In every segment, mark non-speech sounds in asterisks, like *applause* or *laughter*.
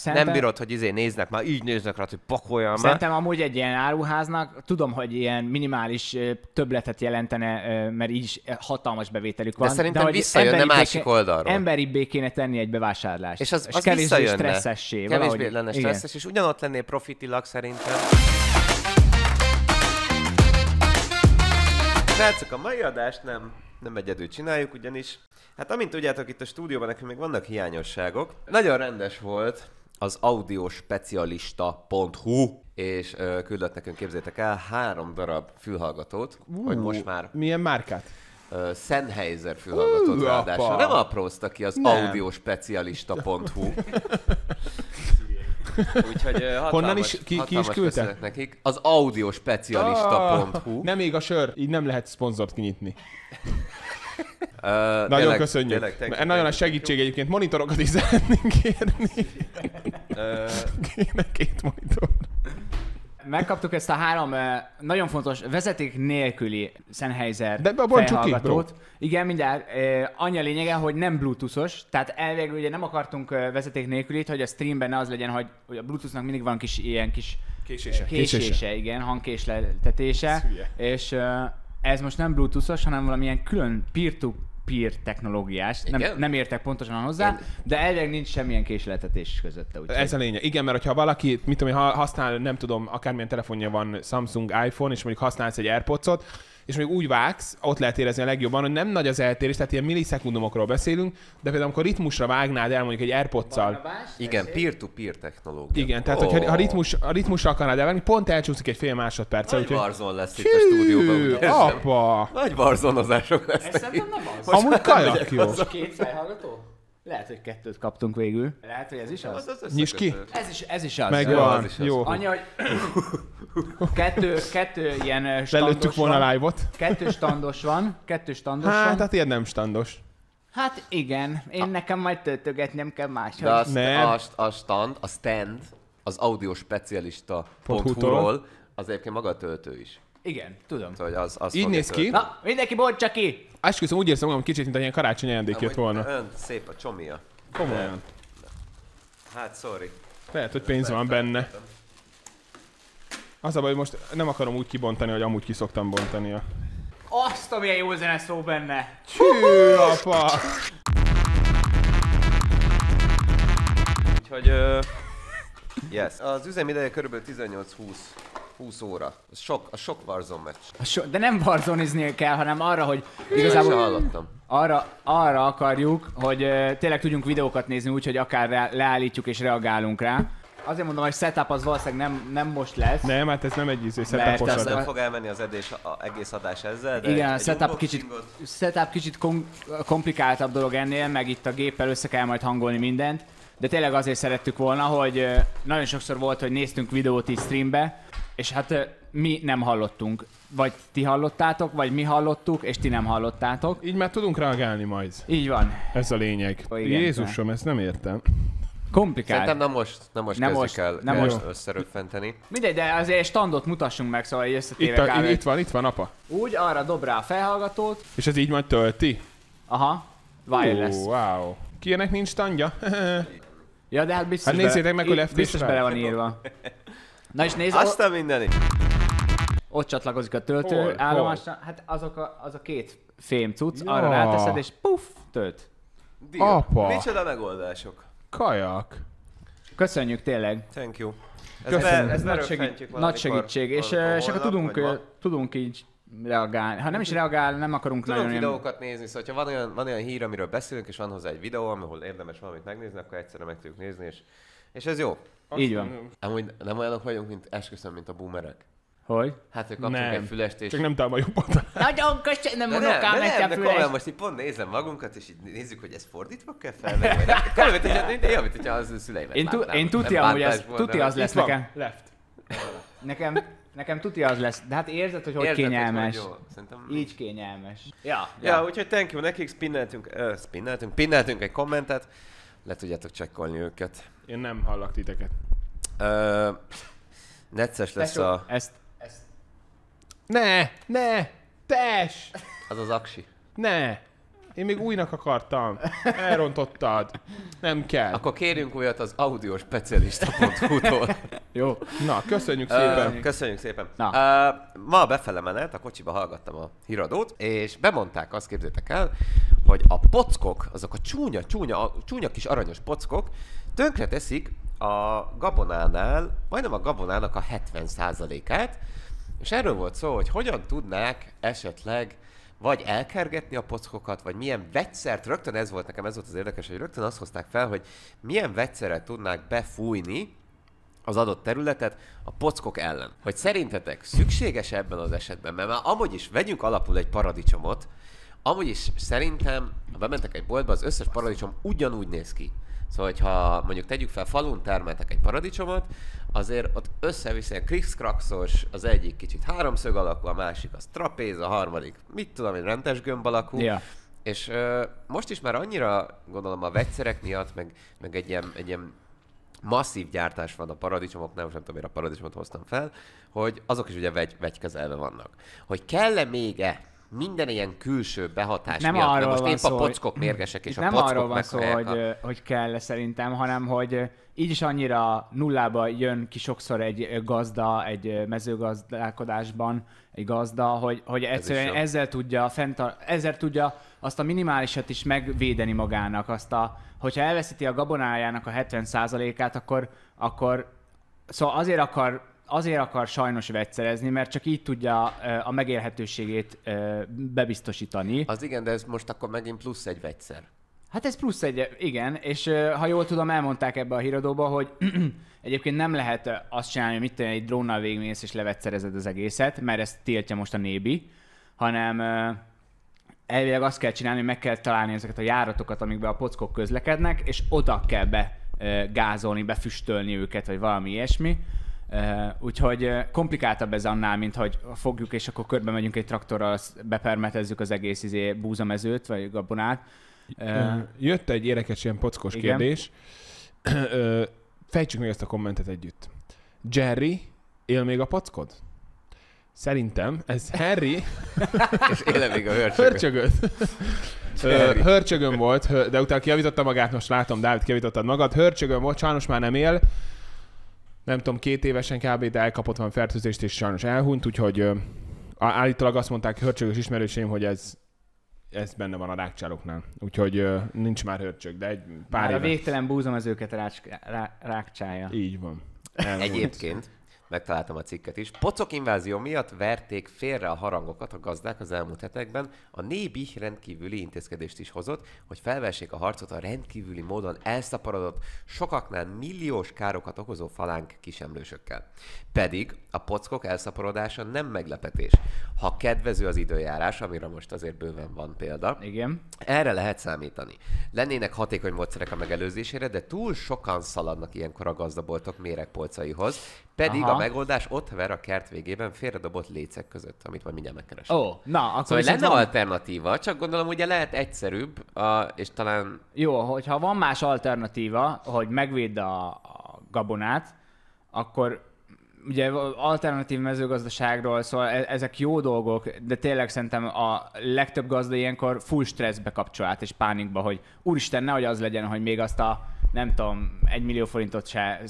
Szerintem... Nem bírod, hogy izé néznek már, így néznek rá, hogy pakoljam már. Szerintem amúgy egy ilyen áruháznak, tudom, hogy ilyen minimális többletet jelentene, mert így is hatalmas bevételük van. De szerintem de, visszajönne másik béké... oldalról. Emberi kéne tenni egy bevásárlást. És az, az és kevésbé visszajönne. stresszessé. Kevésbé valahogy. lenne stresszes, Igen. és ugyanott lennél profitilag szerintem. Srácok, a mai adást nem nem egyedül csináljuk, ugyanis, hát amint tudjátok, itt a stúdióban nekünk még vannak hiányosságok. Nagyon rendes volt, az audiospecialista.hu, és ö, küldött nekünk, képzétek el, három darab fülhallgatót, uh, hogy most már... Milyen márkát? Ö, Sennheiser fülhallgatót uh, ráadásul. Apa. Nem aprózta ki az audiospecialista.hu. *laughs* Úgyhogy hatalmas, Honnan is, ki, ki is küldte? nekik. Az audiospecialista.hu. Ah, nem még a sör, így nem lehet szponzort kinyitni. *laughs* nagyon tényleg, köszönjük. Tényleg, thank you, nagyon a segítség egyébként. Monitorokat is szeretnénk kérni. Kéne két monitor. Megkaptuk ezt a három nagyon fontos vezeték nélküli Sennheiser De fejhallgatót. Ki, Igen, mindjárt. Annyi a lényege, hogy nem bluetoothos, tehát elvégül ugye nem akartunk vezeték nélkülit, hogy a streamben ne az legyen, hogy, hogy a bluetoothnak mindig van kis ilyen kis késése, késése, késése igen, hangkésletetése. És ez most nem bluetoothos, hanem valamilyen külön peer-to-peer technológiás. Nem, nem értek pontosan hozzá, de elvileg nincs semmilyen késletetés közötte. Úgyhogy... Ez a lényeg. Igen, mert ha valaki, mit tudom, ha használ, nem tudom, akármilyen telefonja van Samsung, iPhone, és mondjuk használsz egy AirPods-ot, és még úgy vágsz, ott lehet érezni a legjobban, hogy nem nagy az eltérés, tehát ilyen millisekundumokról beszélünk, de például amikor ritmusra vágnád el mondjuk egy airpods Igen, peer-to-peer technológia. Igen, tehát oh. hogyha, ha ritmus, a ritmusra akarnád elvágni, pont elcsúszik egy fél másodperc. Nagy úgyhogy... barzon lesz itt a stúdióban. Apa! Nagy barzonozások lesznek. Ez szerintem nem az. Amúgy kajak jó. Kétszer hallgató? Lehet, hogy kettőt kaptunk végül. Lehet, hogy ez is az? az, az, Nyisd ki! Ez is, ez is az. Megvan, az is az. jó. Anya, hogy *laughs* kettő, kettő ilyen standos Lelőttük volna van. live-ot. Kettő standos van, kettő standos hát, van. Hát, ilyen nem standos. Hát igen, én a... nekem majd nem kell máshogy. De azt, st- a, a stand, a stand, az audio specialista ról az egyébként maga a töltő is. Igen, tudom. Szóval, az, az Így néz ki. Na, mindenki bontsa ki! Esküszöm, úgy érzem magam kicsit, mint egy ilyen karácsonyi ajándék jött volna. Ön szép a csomia. Komolyan. Hát, sorry. Lehet, hogy pénz van benne. Az a baj, hogy most nem akarom úgy kibontani, hogy amúgy kiszoktam bontania. Azt, amilyen jó zene szó benne! Cső, apa! Úgyhogy... Uh, yes. Az üzemideje körülbelül 18-20. 20 óra. Az sok, a sok Warzone meccs. so, de nem warzone kell, hanem arra, hogy igazából... hallottam. Arra, arra akarjuk, hogy uh, tényleg tudjunk videókat nézni úgy, hogy akár re- leállítjuk és reagálunk rá. Azért mondom, hogy setup az valószínűleg nem, nem most lesz. Nem, hát ez nem egy ízű izé setup az nem fog elmenni az edés, a, egész adás ezzel, de Igen, egy, a setup kicsit, setup kicsit kom, komplikáltabb dolog ennél, meg itt a géppel össze kell majd hangolni mindent. De tényleg azért szerettük volna, hogy nagyon sokszor volt, hogy néztünk videót így streambe, és hát mi nem hallottunk. Vagy ti hallottátok, vagy mi hallottuk, és ti nem hallottátok. Így már tudunk reagálni majd. Így van. Ez a lényeg. Ó, igen, Jézusom, de. ezt nem értem. Komplikált. Szerintem nem most, nem most nem most, el nem most. összeröffenteni. Mindegy, de azért standot mutassunk meg, szóval egy itt, a, itt van, itt van, apa. Úgy, arra dob rá a felhallgatót. És ez így majd tölti? Aha. Wireless. Ó, wow. Kinek nincs standja? *laughs* ja, de hát biztos Hát nézzétek be... meg, hogy biztos bele van írva. Na és nézd, Azt a ott, mindenit! ott csatlakozik a töltő állomásra, hát azok a, az a két fém cucc, Ja. arra ráteszed, és puff, tölt. Dio. Apa. Micsoda megoldások. Kajak. Köszönjük tényleg, Thank you. Ez, ne, Ez nagy segít- nagy segítség, és, eh, valamikor és akkor tudunk, eh, tudunk így reagálni. Ha nem is reagál, nem akarunk Tudunk nagyon... videókat nézni, szóval ha van olyan, van olyan hír, amiről beszélünk, és van hozzá egy videó, ahol érdemes valamit megnézni, akkor egyszerre meg tudjuk nézni, és, és ez jó. Azt Így van. Nem. Amúgy nem olyanok vagyunk, mint esküszöm, mint a boomerek. Hogy? Hát, hogy kaptunk nem. egy fülest, és... Csak nem találom a jobbat. Nagyon köszönöm, nem mondok ám unokám, fülest. nem, nem, komolyan, most így pont nézem magunkat, és így nézzük, hogy ez fordítva kell felvenni. *laughs* Komolyan, hogyha, de jobb, hogyha az szüleimet Én, látnám. én tuti amúgy ez, tuti az lesz nekem. Left. Nekem, nekem tuti az lesz, de hát érzed, hogy hogy érzed, kényelmes. Hogy Így kényelmes. Ja, ja. ja úgyhogy thank you, nekik spinneltünk, uh, spinneltünk, pinneltünk egy kommentet le tudjátok csekkolni őket. Én nem hallak titeket. Ö, necces lesz Tesó, a... Ezt, ezt. Ne, ne, tes! Az az aksi. Ne, én még újnak akartam. Elrontottad. Nem kell. Akkor kérjünk újat az audiospecialista.hu-tól. Jó. Na, köszönjük szépen. Uh, köszönjük szépen. Na. Uh, ma befele menet, a kocsiba hallgattam a híradót, és bemondták azt, képzétek el, hogy a pockok, azok a csúnya, csúnya, a csúnya kis aranyos pockok, tönkre teszik a gabonánál, majdnem a gabonának a 70%-át, és erről volt szó, hogy hogyan tudnák esetleg vagy elkergetni a pockokat, vagy milyen vegyszert, rögtön ez volt nekem, ez volt az érdekes, hogy rögtön azt hozták fel, hogy milyen vegyszerrel tudnák befújni az adott területet a pockok ellen. Hogy szerintetek szükséges ebben az esetben, mert már amúgy is vegyünk alapul egy paradicsomot, amúgy is szerintem, ha bementek egy boltba, az összes paradicsom ugyanúgy néz ki. Szóval, hogyha mondjuk tegyük fel, falun termeltek egy paradicsomot, azért ott össze-vissza krikszkrakszos, az egyik kicsit háromszög alakú, a másik az trapéz, a harmadik, mit tudom egy rendes gömb alakú. Yeah. És ö, most is már annyira, gondolom, a vegyszerek miatt, meg, meg egy, ilyen, egy ilyen masszív gyártás van a paradicsomoknál, most nem tudom, miért a paradicsomot hoztam fel, hogy azok is ugye vegy, vegykezelve vannak. Hogy kell-e még-e minden ilyen külső behatás nem miatt, arról most van épp szó, a pockok hogy... mérgesek, és Itt a nem arról van szó, a... hogy, hogy kell szerintem, hanem hogy így is annyira nullába jön ki sokszor egy gazda, egy mezőgazdálkodásban, egy gazda, hogy, hogy egyszerűen Ez ezzel tudja, fentar- ezzel tudja azt a minimálisat is megvédeni magának, azt a, hogyha elveszíti a gabonájának a 70%-át, akkor, akkor szóval azért akar azért akar sajnos vegyszerezni, mert csak így tudja a megélhetőségét bebiztosítani. Az igen, de ez most akkor megint plusz egy vegyszer. Hát ez plusz egy, igen, és ha jól tudom, elmondták ebbe a híradóba, hogy *clears throat* egyébként nem lehet azt csinálni, hogy mit tenni, egy drónnal végigmész és levetszerezed az egészet, mert ezt tiltja most a nébi, hanem elvileg azt kell csinálni, hogy meg kell találni ezeket a járatokat, amikbe a pockok közlekednek, és oda kell be gázolni, befüstölni őket, vagy valami ilyesmi Eh, úgyhogy eh, komplikáltabb ez annál, mint hogy fogjuk és akkor körbe megyünk egy traktorral, bepermetezzük az egész izé, búzamezőt vagy gabonát. Eh, jött egy érdekes ilyen pockos Igen. kérdés. Fejtsük meg ezt a kommentet együtt. Jerry, él még a packod? Szerintem ez Harry... és *laughs* éle még a hörcsögöt. hörcsögöt. hörcsögön volt, de utána kiavította magát, most látom, Dávid, kiavítottad magad. Hörcsögön volt, sajnos már nem él nem tudom, két évesen kb. de elkapott van fertőzést, és sajnos elhunyt, úgyhogy ö, állítólag azt mondták hörcsögös ismerőseim, hogy ez, ez benne van a rákcsálóknál. Úgyhogy ö, nincs már hörcsög, de egy pár már éve. a végtelen búzomezőket rá, rá, rákcsája. Így van. *laughs* Elmúlt. Egyébként megtaláltam a cikket is. Pocok invázió miatt verték félre a harangokat a gazdák az elmúlt hetekben. A Nébi rendkívüli intézkedést is hozott, hogy felvessék a harcot a rendkívüli módon elszaporodott, sokaknál milliós károkat okozó falánk kisemlősökkel. Pedig a pockok elszaporodása nem meglepetés. Ha kedvező az időjárás, amire most azért bőven van példa. Igen. Erre lehet számítani. Lennének hatékony módszerek a megelőzésére, de túl sokan szaladnak ilyenkor a gazdaboltok méregpolcaihoz, pedig Aha. a megoldás ott ver a kert végében félredobott lécek között, amit majd mindjárt megkeresek. Ó, oh, na, akkor szóval lenne van... alternatíva, csak gondolom ugye lehet egyszerűbb, a, és talán... Jó, hogyha van más alternatíva, hogy megvéd a, a gabonát, akkor ugye alternatív mezőgazdaságról, szóval e-, ezek jó dolgok, de tényleg szerintem a legtöbb gazda ilyenkor full stresszbe át, és pánikba, hogy úristen, nehogy az legyen, hogy még azt a nem tudom, egy millió forintot se,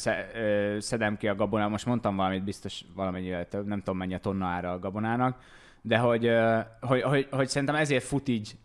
szedem ki a gabonál, most mondtam valamit, biztos valamennyivel több, nem tudom mennyi a tonna ára a gabonának, de hogy, hogy, hogy, hogy szerintem ezért fut így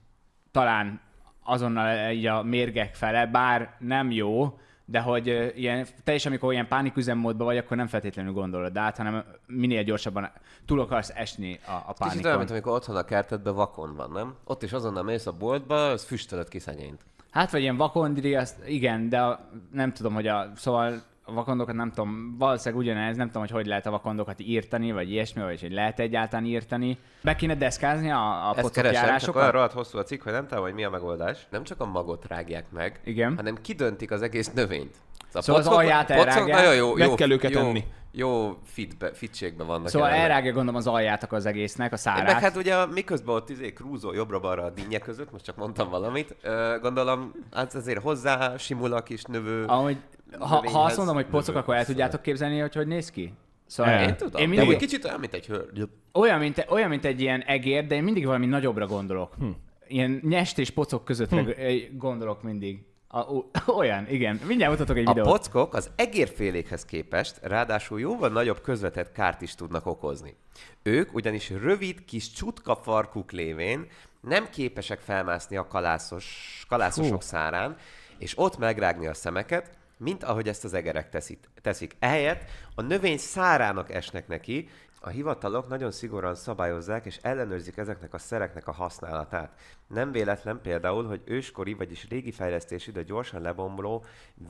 talán azonnal e, így a mérgek fele, bár nem jó, de hogy ilyen, te is, amikor ilyen pániküzemmódban vagy, akkor nem feltétlenül gondolod át, hanem minél gyorsabban túl akarsz esni a, a pánikon. Kicsit olyan, mint amikor otthon a kertedben vakon van, nem? Ott is azonnal mész a boltba, az füstölött ki szegényt. Hát, vagy ilyen vakondri, azt igen, de a, nem tudom, hogy a, szóval a vakondokat nem tudom, valószínűleg ugyanez, nem tudom, hogy hogy lehet a vakondokat írtani, vagy ilyesmi, vagy hogy lehet egyáltalán írtani. Be kéne deszkázni a, a pocokjárásokat? olyan rohadt hosszú a cikk, hogy nem tudom, hogy mi a megoldás. Nem csak a magot rágják meg, Igen. hanem kidöntik az egész növényt. Szóval szóval a szóval pocok, az alját elrágják. nagyon jó, jó, kell őket jó, enni. Jó fitbe, fitségbe vannak. Szóval jelenleg. elrágja gondolom az alját akkor az egésznek, a szárát. meg hát ugye miközben ott izé krúzó jobbra-balra a dinnye között, most csak mondtam valamit, gondolom hát azért hozzá simul a kis növő Ahogy ha, ha azt mondom, hogy pocok, akkor el tudjátok képzelni, hogy hogy néz ki? Szóval én, én tudom. Én mindig... De kicsit olyan, mint egy hölgy. Olyan mint, olyan, mint egy ilyen egér, de én mindig valami nagyobbra gondolok. Hm. Ilyen nyest és pocok között hm. gondolok mindig. A, *laughs* olyan, igen. Mindjárt mutatok egy a videót. A pockok az egérfélékhez képest ráadásul jóval nagyobb közvetett kárt is tudnak okozni. Ők ugyanis rövid kis csutka farkuk lévén nem képesek felmászni a kalászos, kalászosok Hú. szárán, és ott megrágni a szemeket, mint ahogy ezt az egerek teszik. teszik. Ehelyett a növény szárának esnek neki, a hivatalok nagyon szigorúan szabályozzák és ellenőrzik ezeknek a szereknek a használatát. Nem véletlen például, hogy őskori, vagyis régi fejlesztésű, de gyorsan lebomló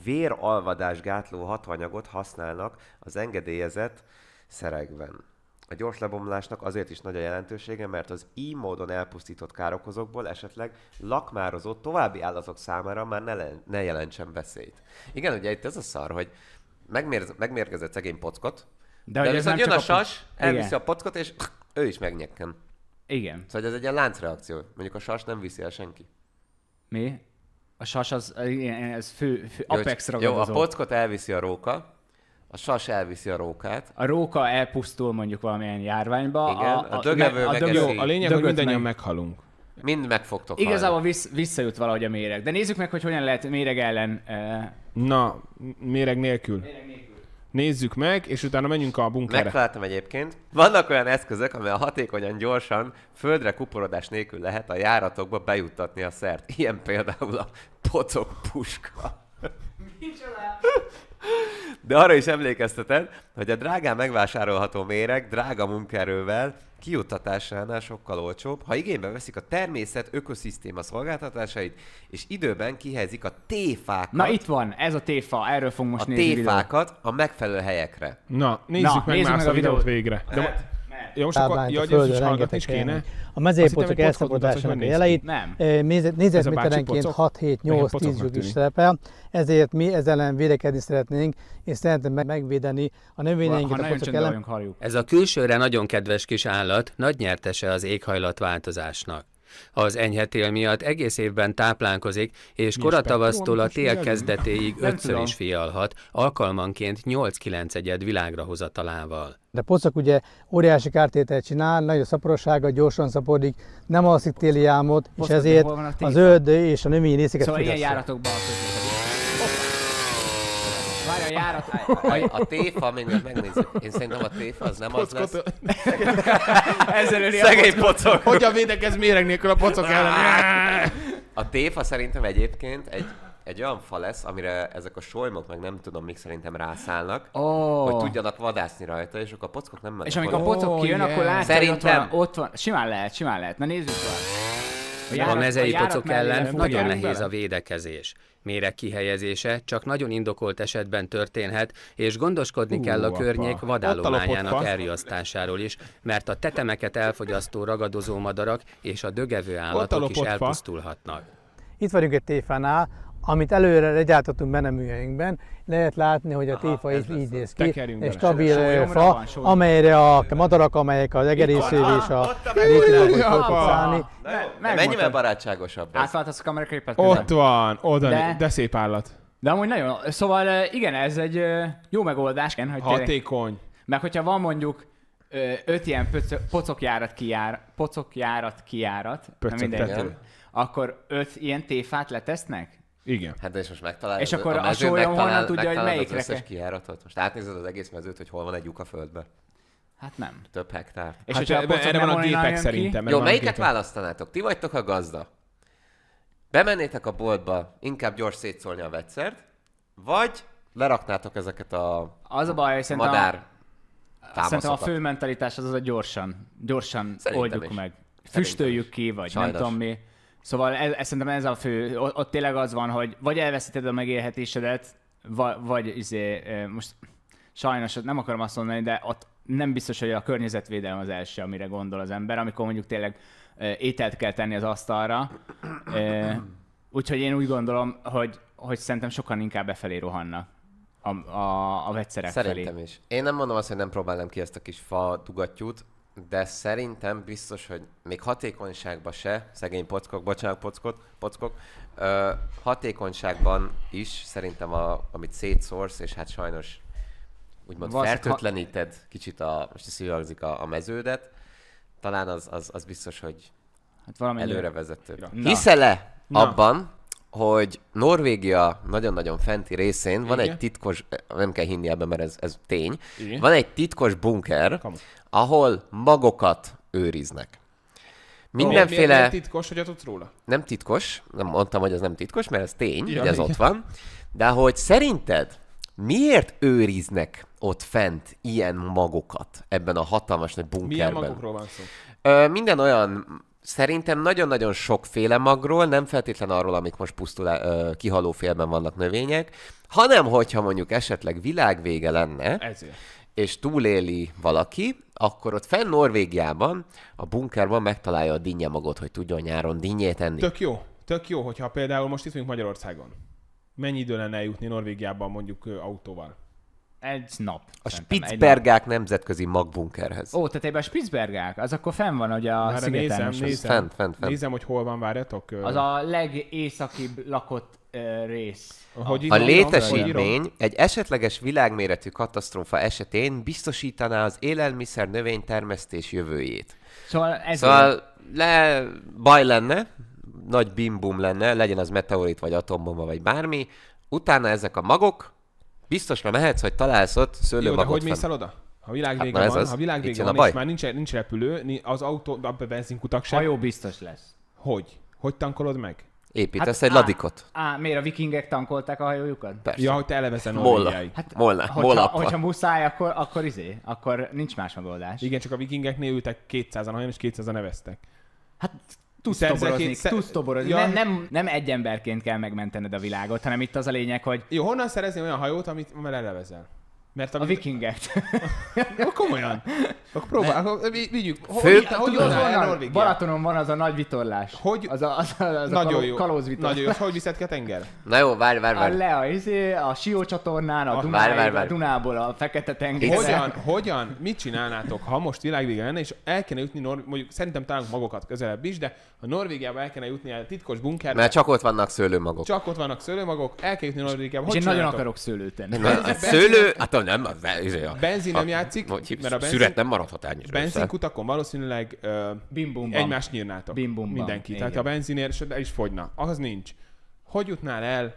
véralvadás gátló hatvanyagot használnak az engedélyezett szerekben a gyors lebomlásnak azért is nagy a jelentősége, mert az így módon elpusztított károkozókból esetleg lakmározó további állatok számára már ne, le- ne jelentsen veszélyt. Igen, ugye itt ez a szar, hogy megmérz- megmérgezett szegény pockot, de, de viszont jön a, a elviszi igen. a pockot, és ő is megnyekken. Igen. Szóval ez egy ilyen láncreakció. Mondjuk a sas nem viszi el senki. Mi? A sas az, ez fő, fő apex ragadozó. Jó, a pockot elviszi a róka, a sas elviszi a rókát. A róka elpusztul mondjuk valamilyen járványba. Igen, a, a, dögevő a, a, a lényeg, hogy mindannyian meg... meghalunk. Mind megfogtok Igazából vissz, visszajut valahogy a méreg. De nézzük meg, hogy hogyan lehet méreg ellen... Uh... Na, méreg nélkül. Méreg nélkül. Nézzük meg, és utána menjünk a bunkerre. Megtaláltam egyébként. Vannak olyan eszközök, amely hatékonyan, gyorsan, földre kuporodás nélkül lehet a járatokba bejuttatni a szert. Ilyen például a pocok puska. Micsoda? De arra is emlékezteted, hogy a drágán megvásárolható méreg drága munkaerővel kijuttatásánál sokkal olcsóbb, ha igénybe veszik a természet ökoszisztéma szolgáltatásait, és időben kihelyezik a téfákat. Na itt van, ez a téfa, erről fogunk most a nézni. A téfákat videót. a megfelelő helyekre. Na, nézzük Na, meg nézzük meg a videót, videót végre. De hát ja, most táblányt akkor, a földön, rengeteg is kéne. A mezőpocok elszabadulásának a jeleit nem. négyzetméterenként 6-7-8-10 lyuk is szerepel, ezért mi ezzel ellen védekezni szeretnénk, és szeretném megvédeni a növényeinket a pocok ellen. Ez a külsőre nagyon kedves kis állat nagy nyertese az éghajlatváltozásnak. Az enyhetél miatt egész évben táplálkozik, és koratavasztól a tél kezdetéig ötször is fialhat, alkalmanként 8-9 egyed világra hozatalával. De pocak ugye óriási kártételt csinál, nagy a szaporossága, gyorsan szaporodik, nem alszik téli álmot, és ezért a az öld és a növény részeket Szóval ilyen járatokban a járat. A, a, a téfa, még megnézzük. Én szerintem a téfa az nem Pockot. az lesz. *laughs* Ezzel öli Szegény pocok. Hogyan védekez méreg nélkül a pocok ellen? A téfa szerintem egyébként egy egy olyan fa lesz, amire ezek a solymok, meg nem tudom mik szerintem rászállnak, oh. hogy tudjanak vadászni rajta, és akkor a pockok nem mennek. És amikor a pocok kijön, oh, yeah. akkor látja, szerintem... ott van, ott van, simán lehet, simán lehet. Na nézzük tovább. A, mezei a pocok ellen nagyon nehéz a védekezés. Méreg kihelyezése csak nagyon indokolt esetben történhet, és gondoskodni kell a apa. környék vadállományának elriasztásáról is, mert a tetemeket elfogyasztó ragadozó madarak és a dögevő állatok is elpusztulhatnak. Itt vagyunk egy téfánál, amit előre legyártottunk meneműjeinkben, lehet látni, hogy a téfa Aha, így, így néz ki. Egy stabil a fa, van, amelyre a madarak, amelyek az egerészév és a rétlenek fognak szállni. Mennyivel barátságosabb ez? az a kameraképet? Ott van, oda, de, de szép állat. De amúgy nagyon, szóval eh, igen, ez egy eh, jó megoldás. Igen, hogy Hatékony. Meg hogyha van mondjuk eh, öt ilyen pocokjárat kijár, pocokjárat kijárat, Pöcök, mindegy, akkor öt ilyen téfát letesznek? Igen. Hát de és most megtalálod. És akkor a, a sólyom honnan tudja, hogy melyikre az összes kiáratot. Most átnézed az egész mezőt, hogy hol van egy lyuk a földben. Hát nem. Több hektár. És hát, hogyha erre van a gépek szerintem. Jó, melyiket választanátok? Ti vagytok a gazda. Bemennétek a boltba, inkább gyors szétszólni a vegyszert, vagy leraknátok ezeket a Az a baj, hogy szerintem madár a, szerintem a fő mentalitás az az, hogy gyorsan, gyorsan szerintem oldjuk is. meg. Füstöljük ki, vagy Sajnos. nem tudom mi. Szóval ez, ez, szerintem ez a fő, ott, ott tényleg az van, hogy vagy elveszíted a megélhetésedet, vagy, vagy izé, most sajnos nem akarom azt mondani, de ott nem biztos, hogy a környezetvédelem az első, amire gondol az ember, amikor mondjuk tényleg ételt kell tenni az asztalra. Úgyhogy én úgy gondolom, hogy, hogy szerintem sokan inkább befelé rohannak a, a, a vegyszerek Szerintem felé. is. Én nem mondom azt, hogy nem próbálnám ki ezt a kis fa tugattyút, de szerintem biztos, hogy még hatékonyságban se, szegény pockok, bocsánat, pockot, pockok, ö, hatékonyságban is szerintem, a, amit szétszórsz, és hát sajnos úgymond Vasz, fertőtleníted ha... kicsit a, most is a, a meződet, talán az, az, az biztos, hogy hát valami előre vezető. hiszel abban, hogy Norvégia nagyon-nagyon fenti részén van Igen. egy titkos, nem kell hinni ebben, mert ez, ez tény, Igen. van egy titkos bunker, ahol magokat őriznek. Mindenféle... Miért, miért nem titkos, hogy tudsz róla? Nem titkos, nem mondtam, hogy az nem titkos, mert ez tény, hogy ez ott van. De hogy szerinted miért őriznek ott fent ilyen magokat ebben a hatalmas nagy bunkerben? Milyen magokról van szó? Ö, minden olyan szerintem nagyon-nagyon sokféle magról, nem feltétlen arról, amik most pusztul kihaló félben vannak növények, hanem hogyha mondjuk esetleg világvége lenne, Ezért. és túléli valaki, akkor ott fenn Norvégiában, a bunkerban megtalálja a magot, hogy tudjon nyáron dinnyét enni. Tök jó, tök jó, hogyha például most itt vagyunk Magyarországon. Mennyi idő lenne eljutni Norvégiában mondjuk autóval? Egy nap. A Spitzbergák nemzetközi magbunkerhez. Ó, tehát ebben a Spitzbergák, az akkor fenn van, hogy a Már Nézem, nézem, fent, fent, fent. nézem, hogy hol van, várjatok. Az a legészakibb lakott rész. Hogy a létesítmény egy esetleges világméretű katasztrófa esetén biztosítaná az élelmiszer növénytermesztés jövőjét. Szóval, ez szóval le, baj lenne, nagy bimbum lenne, legyen az meteorit, vagy atombomba, vagy bármi, utána ezek a magok biztosra mehetsz, hogy találsz ott szőlőmagot. Jó, de hogy mész el oda? Ha világ hát, vége hát, van, az. ha világ vége van, és már nincs, nincs repülő, az autó, a benzinkutak sem. Ha jó biztos lesz. Hogy? Hogy tankolod meg? Építesz hát, egy á, ladikot. Á, miért a vikingek tankolták a hajójukat? Persze. Ja, hogy te elevezen Molla. Hát, Molna. Hogyha, Molla. hogyha muszáj, akkor, akkor izé, akkor nincs más megoldás. Igen, csak a vikingeknél ültek 200-an hajón, és 200-an neveztek. Hát Tudsz toborozni, szer... tudsz toborozni. Ja. Nem, nem, nem egy emberként kell megmentened a világot, hanem itt az a lényeg, hogy... Jó, honnan szerezni olyan hajót, amit már elevezel? Mert A vikinget. *laughs* Akkor komolyan. Akkor próbál, akkor vigyük. Fő, hogy, hogy tudod, van, Balatonon van az a nagy vitorlás. Hogy? Az a, az a, az nagyon a kaló, jó. Nagyon jó. Hogy viszed ki a tenger? Na jó, várj, várj, várj. A le a, izé, a csatornán, a, a, Dunáj, vár, vár, vár. a Dunából a fekete tenger. Hogyan, hogyan, mit csinálnátok, ha most világvége lenne, és el kéne jutni, Norv- mondjuk szerintem talán magokat közelebb is, de a Norvégiába el kéne jutni a titkos bunkerbe. Mert csak ott vannak szőlőmagok. Csak ott vannak szőlőmagok, el kell jutni Norvégiába. És én nagyon akarok szőlőt tenni. Na, a szőlő, hát a nem, a, izé, a, benzin nem játszik, vagy, mert a benzin, szüret nem maradhat benzin Benzinkutakon valószínűleg uh, egymást nyírnátok. Bim, bum, mindenki. Igen. Tehát a benzinér és el is fogyna. Az nincs. Hogy jutnál el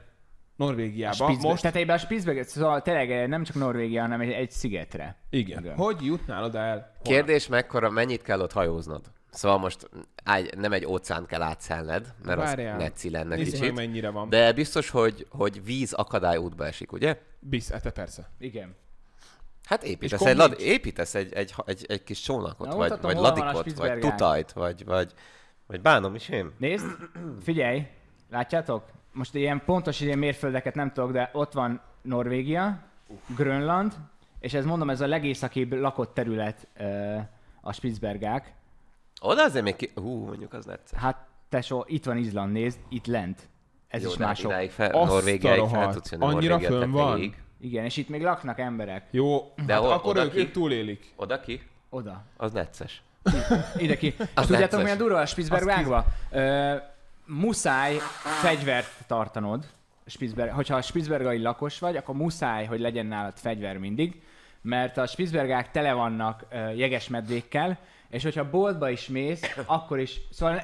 Norvégiába? Spizbe- most... Tehát egyben a Spitsberg, szóval tényleg eh, nem csak Norvégia, hanem egy, egy szigetre. Igen. Igen. Hogy jutnál oda el? Hol? Kérdés mekkora, mennyit kell ott hajóznod? Szóval most ágy, nem egy óceán kell átszelned, mert Várjál. az necci lenne Nézzük kicsit. mennyire van. De biztos, hogy, hogy víz akadály útba esik, ugye? Bisz, hát persze. Igen. Hát építesz, egy, lad, építesz egy, egy, egy, egy kis csónakot, Na, vagy, mutatom, vagy ladikot, vagy tutajt, vagy, vagy, vagy bánom is én. Nézd, figyelj, látjátok? Most ilyen pontos ilyen mérföldeket nem tudok, de ott van Norvégia, Grönland, és ez mondom, ez a legészakibb lakott terület a Spitzbergák. Oda azért még ki... Hú, mondjuk az lett. Hát tesó, itt van Izland, nézd, itt lent. Ez Jó, is hát mások. Idáig fel, Azt Norvégiáig fel tudsz jönni. Annyira fönn van. Végig. Igen, és itt még laknak emberek. Jó, De hát o, akkor ők, ők túlélik. Oda ki? Oda. Az necces. Ide ki. *laughs* És tudjátok, milyen durva a Spitzberg Muszáj fegyvert tartanod. Spitzberg, hogyha Spitzbergai lakos vagy, akkor muszáj, hogy legyen nálad fegyver mindig, mert a Spitzbergák tele vannak jegesmedvékkel, és hogyha boltba is mész, akkor is, szóval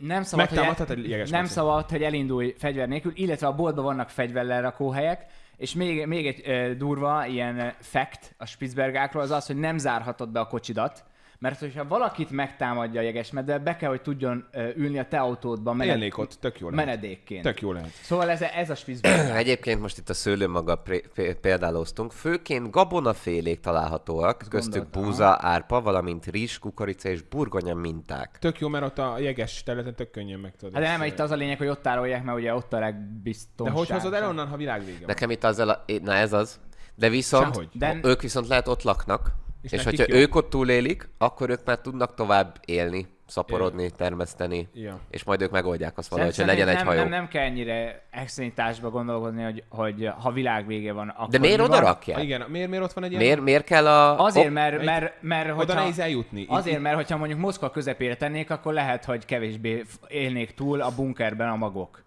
nem szabad, hogy, egy nem szabad, hogy elindulj fegyver nélkül, illetve a boltban vannak fegyverrel rakóhelyek, és még, még egy e, durva ilyen fact a Spitzbergákról az az, hogy nem zárhatod be a kocsidat, mert hogyha valakit megtámadja a jegesmedve, be kell, hogy tudjon ülni a te autódba mened... Élnék ott, tök jó lehet. menedékként. Tök jó lehet. Szóval ez, ez a spizbe. *clears throat* Egyébként most itt a szőlőmaga maga pré- Főként gabonafélék találhatóak, köztük búza, árpa, valamint rizs, kukorica és burgonya minták. Tök jó, mert ott a jeges területen tök könnyen meg tudod. Hát de nem, itt az a lényeg, hogy ott tárolják, mert ugye ott a legbiztonság. De hogy hozod el onnan, ha vége? Nekem itt az, el a... na ez az. De viszont, De... ők viszont lehet ott laknak, és, és hogyha jó. ők ott túlélik, akkor ők már tudnak tovább élni, szaporodni, termeszteni, ja. és majd ők megoldják azt valahogy, hogy legyen nem, egy hajó. Nem, nem kell ennyire extrémitásba gondolkodni, hogy, hogy ha világvége van, akkor De miért oda rakja? Igen, miért, miért ott van egy ilyen... Miért, miért kell a... Azért, mert, mert, mert, mert oda nehéz eljutni. Azért, mert hogyha mondjuk Moszkva közepére tennék, akkor lehet, hogy kevésbé élnék túl a bunkerben a magok.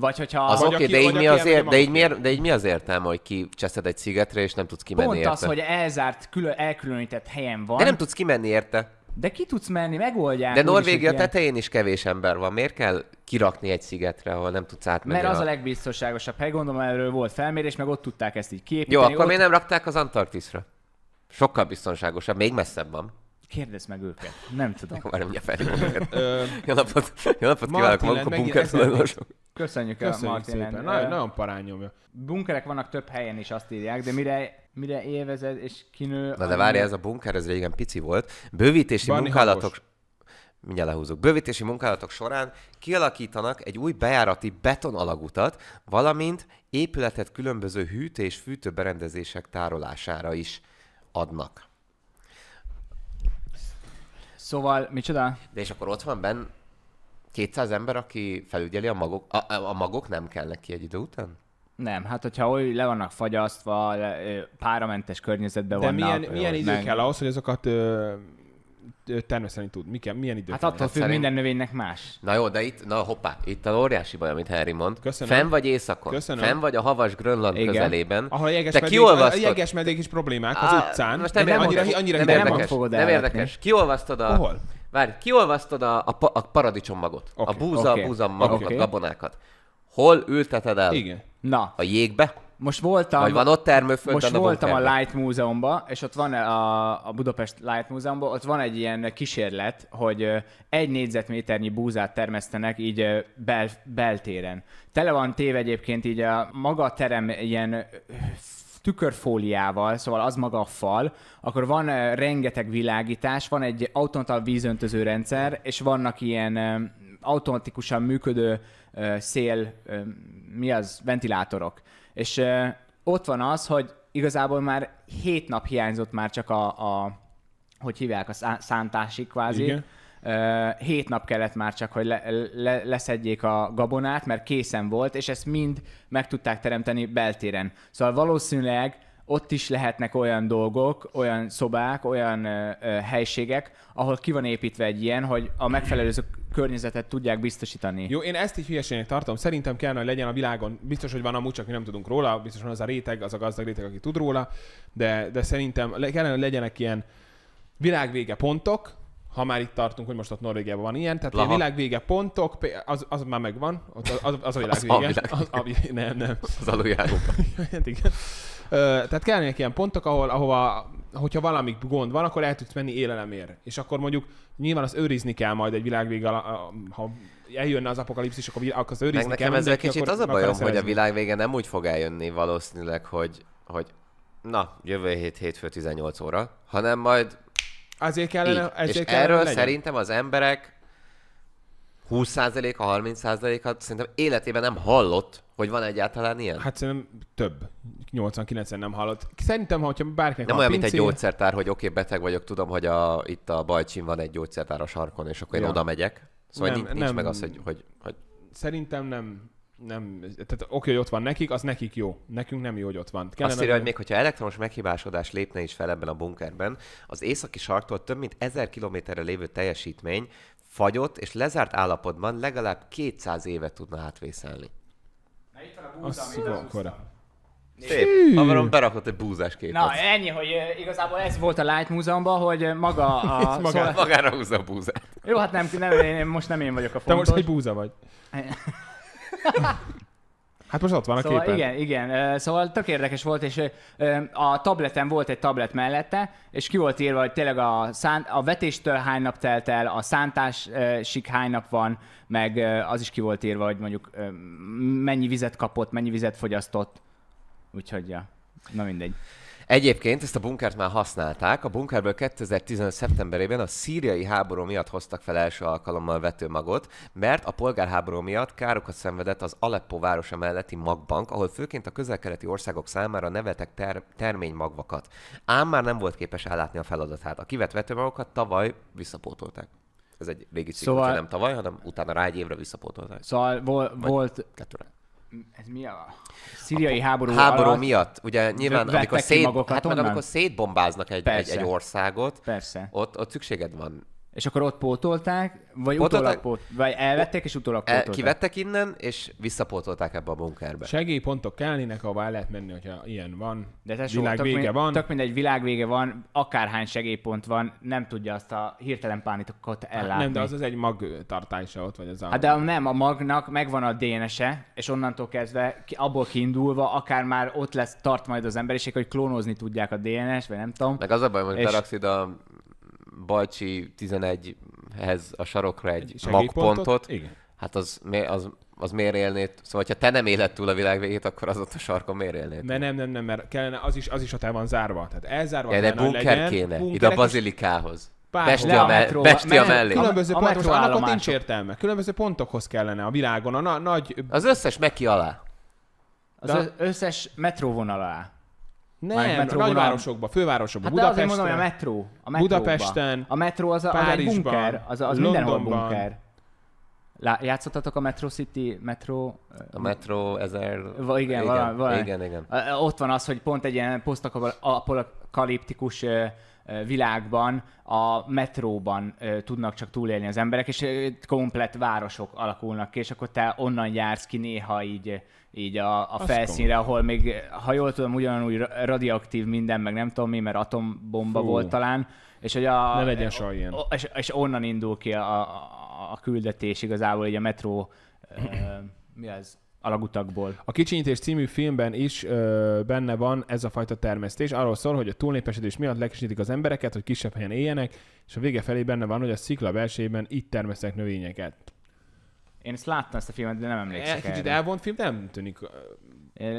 Vagy hogyha... Az oké, aki, de, így mi azért, de, így miért, de így mi az értelme, hogy kicseszed egy szigetre, és nem tudsz kimenni Pont érte? az, hogy elzárt, külön, elkülönített helyen van. De nem tudsz kimenni érte. De ki tudsz menni, megoldják. De Norvégia is, tetején ilyen. is kevés ember van. Miért kell kirakni egy szigetre, ahol nem tudsz átmenni? Mert az a legbiztonságosabb hely, gondolom erről volt felmérés, meg ott tudták ezt így képíteni. Jó, akkor ott... miért nem rakták az Antarktiszra? Sokkal biztonságosabb, még messzebb van. Kérdezd meg őket, nem tudom. Már nem mindjárt felhívom Jó napot, jó napot kívánok, a Köszönjük, Köszönjük Martin szépen. Nagyon, nagyon parányomja. Bunkerek vannak több helyen is, azt írják, de mire mire élvezed és kinő... Na de várj, ez a bunker, ez régen pici volt. Bővítési Bani munkálatok... Hangos. Mindjárt lehúzok. Bővítési munkálatok során kialakítanak egy új bejárati betonalagutat, valamint épületet különböző hűtő és fűtőberendezések tárolására is adnak. Szóval, micsoda? De és akkor ott van benne, 200 ember, aki felügyeli a magok, a, a magok nem kell neki egy idő után? Nem, hát hogyha oly le vannak fagyasztva, le, páramentes környezetben De vannak. De milyen, milyen idő meg... kell ahhoz, hogy azokat ö, termeszteni tud? Milyen, milyen idő? Hát attól hát függ, szerint... minden növénynek más. Na jó, de itt, na hoppá, itt a óriási baj, amit Harry mond. Köszönöm. Fenn vagy északon. Köszönöm. Fenn vagy a havas Grönland Igen. közelében. Ahol a kiolvasztod... a jegesmedvék is problémák az utcán. Most nem, nem, annyira, annyira nem, érdekes, nem, érdekes. nem érdekes. Kiolvasztod a... Hol? Várj, kiolvasztod a, a, a paradicsom paradicsommagot, okay, a búza, okay, búza magokat, okay. gabonákat. Hol ülteted el? Igen. Na. A jégbe? Most voltam, Vagy van ott termőföld most a voltam a Light Múzeumban, és ott van a, a Budapest Light Múzeumban, ott van egy ilyen kísérlet, hogy egy négyzetméternyi búzát termesztenek így bel, beltéren. Tele van téve egyébként így a maga terem ilyen tükörfóliával, szóval az maga a fal, akkor van rengeteg világítás, van egy automatikus vízöntöző rendszer, és vannak ilyen automatikusan működő szél, mi az, ventilátorok. És ott van az, hogy igazából már hét nap hiányzott már csak a, a hogy hívják, a szántásig kvázi. Igen hét nap kellett már csak, hogy le, le, leszedjék a gabonát, mert készen volt, és ezt mind meg tudták teremteni beltéren. Szóval valószínűleg ott is lehetnek olyan dolgok, olyan szobák, olyan ö, ö, helységek, ahol ki van építve egy ilyen, hogy a megfelelő környezetet tudják biztosítani. Jó, én ezt így hülyeségnek tartom. Szerintem kellene, hogy legyen a világon. Biztos, hogy van amúgy, csak mi nem tudunk róla. Biztos van az a réteg, az a gazdag réteg, aki tud róla. De, de szerintem kellene, hogy legyenek ilyen világvége pontok, ha már itt tartunk, hogy most ott Norvégiában van ilyen, tehát a világvége pontok, az, az már megvan, az, az, az a világvége. Az a világ. Az, a, nem, nem. Az aluljáróban. *laughs* Hát igen. Ö, tehát kellnek ilyen pontok, ahol, ahova, hogyha valami gond van, akkor el tudsz menni élelemért. És akkor mondjuk nyilván az őrizni kell majd egy világvége, ha eljönne az apokalipszis, akkor az őrizni Meg nekem kell. Nekem ezzel kicsit az a bajom, hogy a világvége nem úgy fog eljönni valószínűleg, hogy, hogy na, jövő hét, hétfő 18 óra, hanem majd Azért kellene, Így. ezért És kellene erről legyen. szerintem az emberek 20%-a, 30%-a szerintem életében nem hallott, hogy van egyáltalán ilyen. Hát szerintem több. 89 en nem hallott. Szerintem, ha bárkinek Nem olyan, pincé... mint egy gyógyszertár, hogy oké, okay, beteg vagyok, tudom, hogy a, itt a Bajcsin van egy gyógyszertár a sarkon, és akkor én ja. oda megyek. Szóval nem, nincs, nincs nem. meg az, hogy, hogy, hogy... Szerintem nem nem, tehát oké, hogy ott van nekik, az nekik jó. Nekünk nem jó, hogy ott van. Kellene Azt írja, hogy még hogyha elektromos meghibásodás lépne is fel ebben a bunkerben, az északi sarktól több mint 1000 kilométerre lévő teljesítmény fagyott és lezárt állapotban legalább 200 évet tudna átvészelni. Na itt van a búza, amit Szép. Hamarom berakott egy búzás képet. Na ennyi, hogy uh, igazából ez volt a Light Múzeumban, hogy maga *laughs* a... maga, szóval... Magára húzza a búzát. Jó, hát nem, nem én, most nem én vagyok a fontos. Te most egy búza vagy. *laughs* *laughs* Hát most ott van a szóval képen. Igen, igen. Szóval tök érdekes volt, és a tabletem volt egy tablet mellette, és ki volt írva, hogy tényleg a, szán, a vetéstől hány nap telt el, a szántásig hány nap van, meg az is ki volt írva, hogy mondjuk mennyi vizet kapott, mennyi vizet fogyasztott. Úgyhogy, ja. Na mindegy. Egyébként ezt a bunkert már használták. A bunkerből 2015. szeptemberében a szíriai háború miatt hoztak fel első alkalommal vetőmagot, mert a polgárháború miatt károkat szenvedett az Aleppo városa melletti magbank, ahol főként a közelkeleti országok számára nevetek ter- terménymagvakat. Ám már nem volt képes ellátni a feladatát. A kivett vetőmagokat tavaly visszapótolták. Ez egy régi cikk, szóval... nem tavaly, hanem utána rá egy évre visszapótolták. Szóval vol- volt... Kettőre ez mi a szíriai a háború, háború alatt miatt? Ugye nyilván, amikor, szét, hát meg, amikor szétbombáznak egy, Persze. egy, egy országot, Persze. Ott, ott szükséged van és akkor ott pótolták, vagy pótolták? utólag pót, vagy elvették, és utólag e, pótolták. Kivettek innen, és visszapótolták ebbe a bunkerbe. Segélypontok kellnének, ahová el lehet menni, hogyha ilyen van. De tesó, világvége tök, van. Tök mindegy, világvége van, akárhány segélypont van, nem tudja azt a hirtelen pánitokat ellátni. Hát nem, de az az egy mag tartása ott, vagy az a... Hát de nem, a magnak megvan a DNS-e, és onnantól kezdve abból kiindulva, akár már ott lesz, tart majd az emberiség, hogy klónozni tudják a DNS, vagy nem tudom. Meg az a baj, hogy és... a Balcsi 11-hez a sarokra egy magpontot, hát az, az, az miért élnéd? Szóval, ha te nem éled túl a világ végét, akkor az ott a sarkon miért élnéd? De nem, nem, nem, mert kellene, az is, az is ott el van zárva. Tehát elzárva ja, de bunker legyen, kéne, ide a bazilikához. Pestia, me- mellé. Különböző a, pontos, a annak nincs értelme. Különböző pontokhoz kellene a világon. A na- nagy... Az összes meki alá. Az összes metróvonal alá. Nem, metró, nagyvárosokban, fővárosokban, hát Budapesten. Azért mondom, hogy a metró. A metróba. Budapesten. A metró az, a, az egy bunker, az, az mindenhol bunker. Lá, játszottatok a Metro City, Metro... A Metro 1000... Va, igen, igen, valami, valami. igen, igen. Ott van az, hogy pont egy ilyen posztapokaliptikus világban, a metróban tudnak csak túlélni az emberek, és komplet városok alakulnak ki, és akkor te onnan jársz ki néha így így a, a felszínre, komoly. ahol még, ha jól tudom, ugyanúgy radioaktív minden, meg nem tudom mi, mert atombomba Fú. volt talán. És hogy a, ne legyen a, ilyen. És, és onnan indul ki a, a, a küldetés igazából, így a metró, *clears throat* mi ez, alagutakból. A Kicsinyítés című filmben is ö, benne van ez a fajta termesztés. Arról szól, hogy a túlnépesedés miatt lekisítik az embereket, hogy kisebb helyen éljenek, és a vége felé benne van, hogy a szikla belsejében itt termesznek növényeket. Én ezt láttam ezt a filmet, de nem emlékszem Egy Kicsit elvont film, de nem tűnik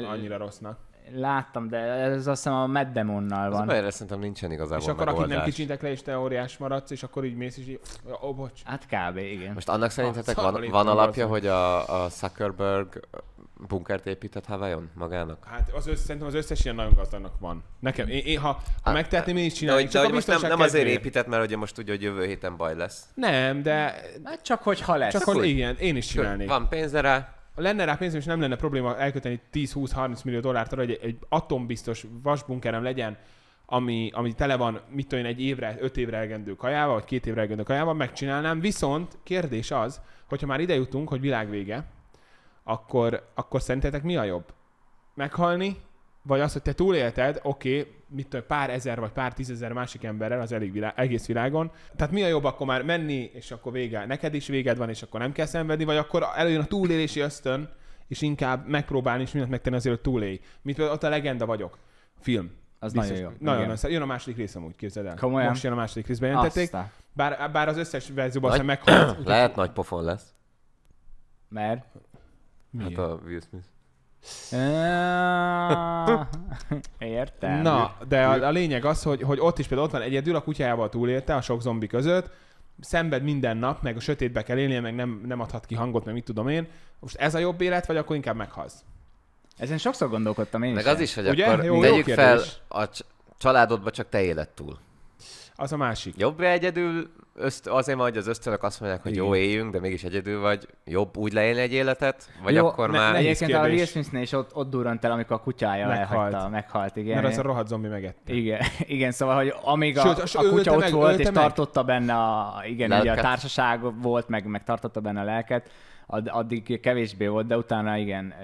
annyira rossznak. Láttam, de ez azt hiszem a Meddemonnal van. Ez szerintem nincsen igazából És akkor akit nem kicsintek le, és te óriás maradsz, és akkor így mész, és így, ó, oh, bocs. Hát kb. igen. Most annak szerintetek van, van alapja, hogy a, a Zuckerberg Bunkert épített Havajon magának? Hát az össz, szerintem az összes ilyen nagyon gazdagnak van. Nekem, én, én, ha, ha hát, megtehetném, én is csinálom. De, de, a most nem, nem azért épített, mert ugye most tudja, hogy jövő héten baj lesz. Nem, de hát csak hogyha lesz. Csak hogy igen, én is csinálnék. Van pénze rá, lenne rá pénzem, és nem lenne probléma elköteni 10-20-30 millió dollárt arra, hogy egy, egy atombiztos vasbunkerem legyen, ami, ami tele van, mit tudom én, egy évre, öt évre elgendő kajával, vagy két évre elgendő kajával, megcsinálnám. Viszont kérdés az, hogyha már ide jutunk, hogy világvége, akkor, akkor szerintetek mi a jobb? Meghalni, vagy az, hogy te túlélted, oké, okay, mit tudom, pár ezer vagy pár tízezer másik emberrel az elég világ, egész világon. Tehát mi a jobb akkor már menni, és akkor vége, neked is véged van, és akkor nem kell szenvedni, vagy akkor előjön a túlélési ösztön, és inkább megpróbálni, és mindent megtenni azért, hogy túlélj. Mint ott a legenda vagyok. Film. Az Biztos, nagyon jó. Nagyon, nagyon jön a második részem úgy, képzeld el. Komolyan. Most jön a második rész, bejelentették. Bár, bár az összes verzióban sem meghalt. *clears throat* Lehet nagy pofon lesz. Mert? Miért? Hát a Will Smith. *laughs* Értem. Na, de a, a lényeg az, hogy, hogy ott is például ott van egyedül, a kutyájával túlélte a sok zombi között, szenved minden nap, meg a sötétbe kell élnie, meg nem, nem adhat ki hangot, meg mit tudom én. Most ez a jobb élet, vagy akkor inkább meghalsz? Ezen sokszor gondolkodtam én meg is. Meg az is, hogy Ugye? akkor jó, tegyük jó fel, a családodba csak te éled túl. Az a másik. Jobb egyedül, öszt, azért majd az ösztönök azt mondják, hogy Igen. jó éljünk, de mégis egyedül vagy, jobb úgy leélni egy életet, vagy jó, akkor ne, már... Egyébként a Will is ott, ott durrant el, amikor a kutyája meghalt. elhagyta, meghalt, igen. Mert az a rohadt zombi megette. Igen, *laughs* igen szóval, hogy amíg a, Sőt, a kutya ott meg, volt, és meg. tartotta benne a, igen, ugye a társaság volt, meg, meg tartotta benne a lelket, Ad, addig kevésbé volt, de utána igen,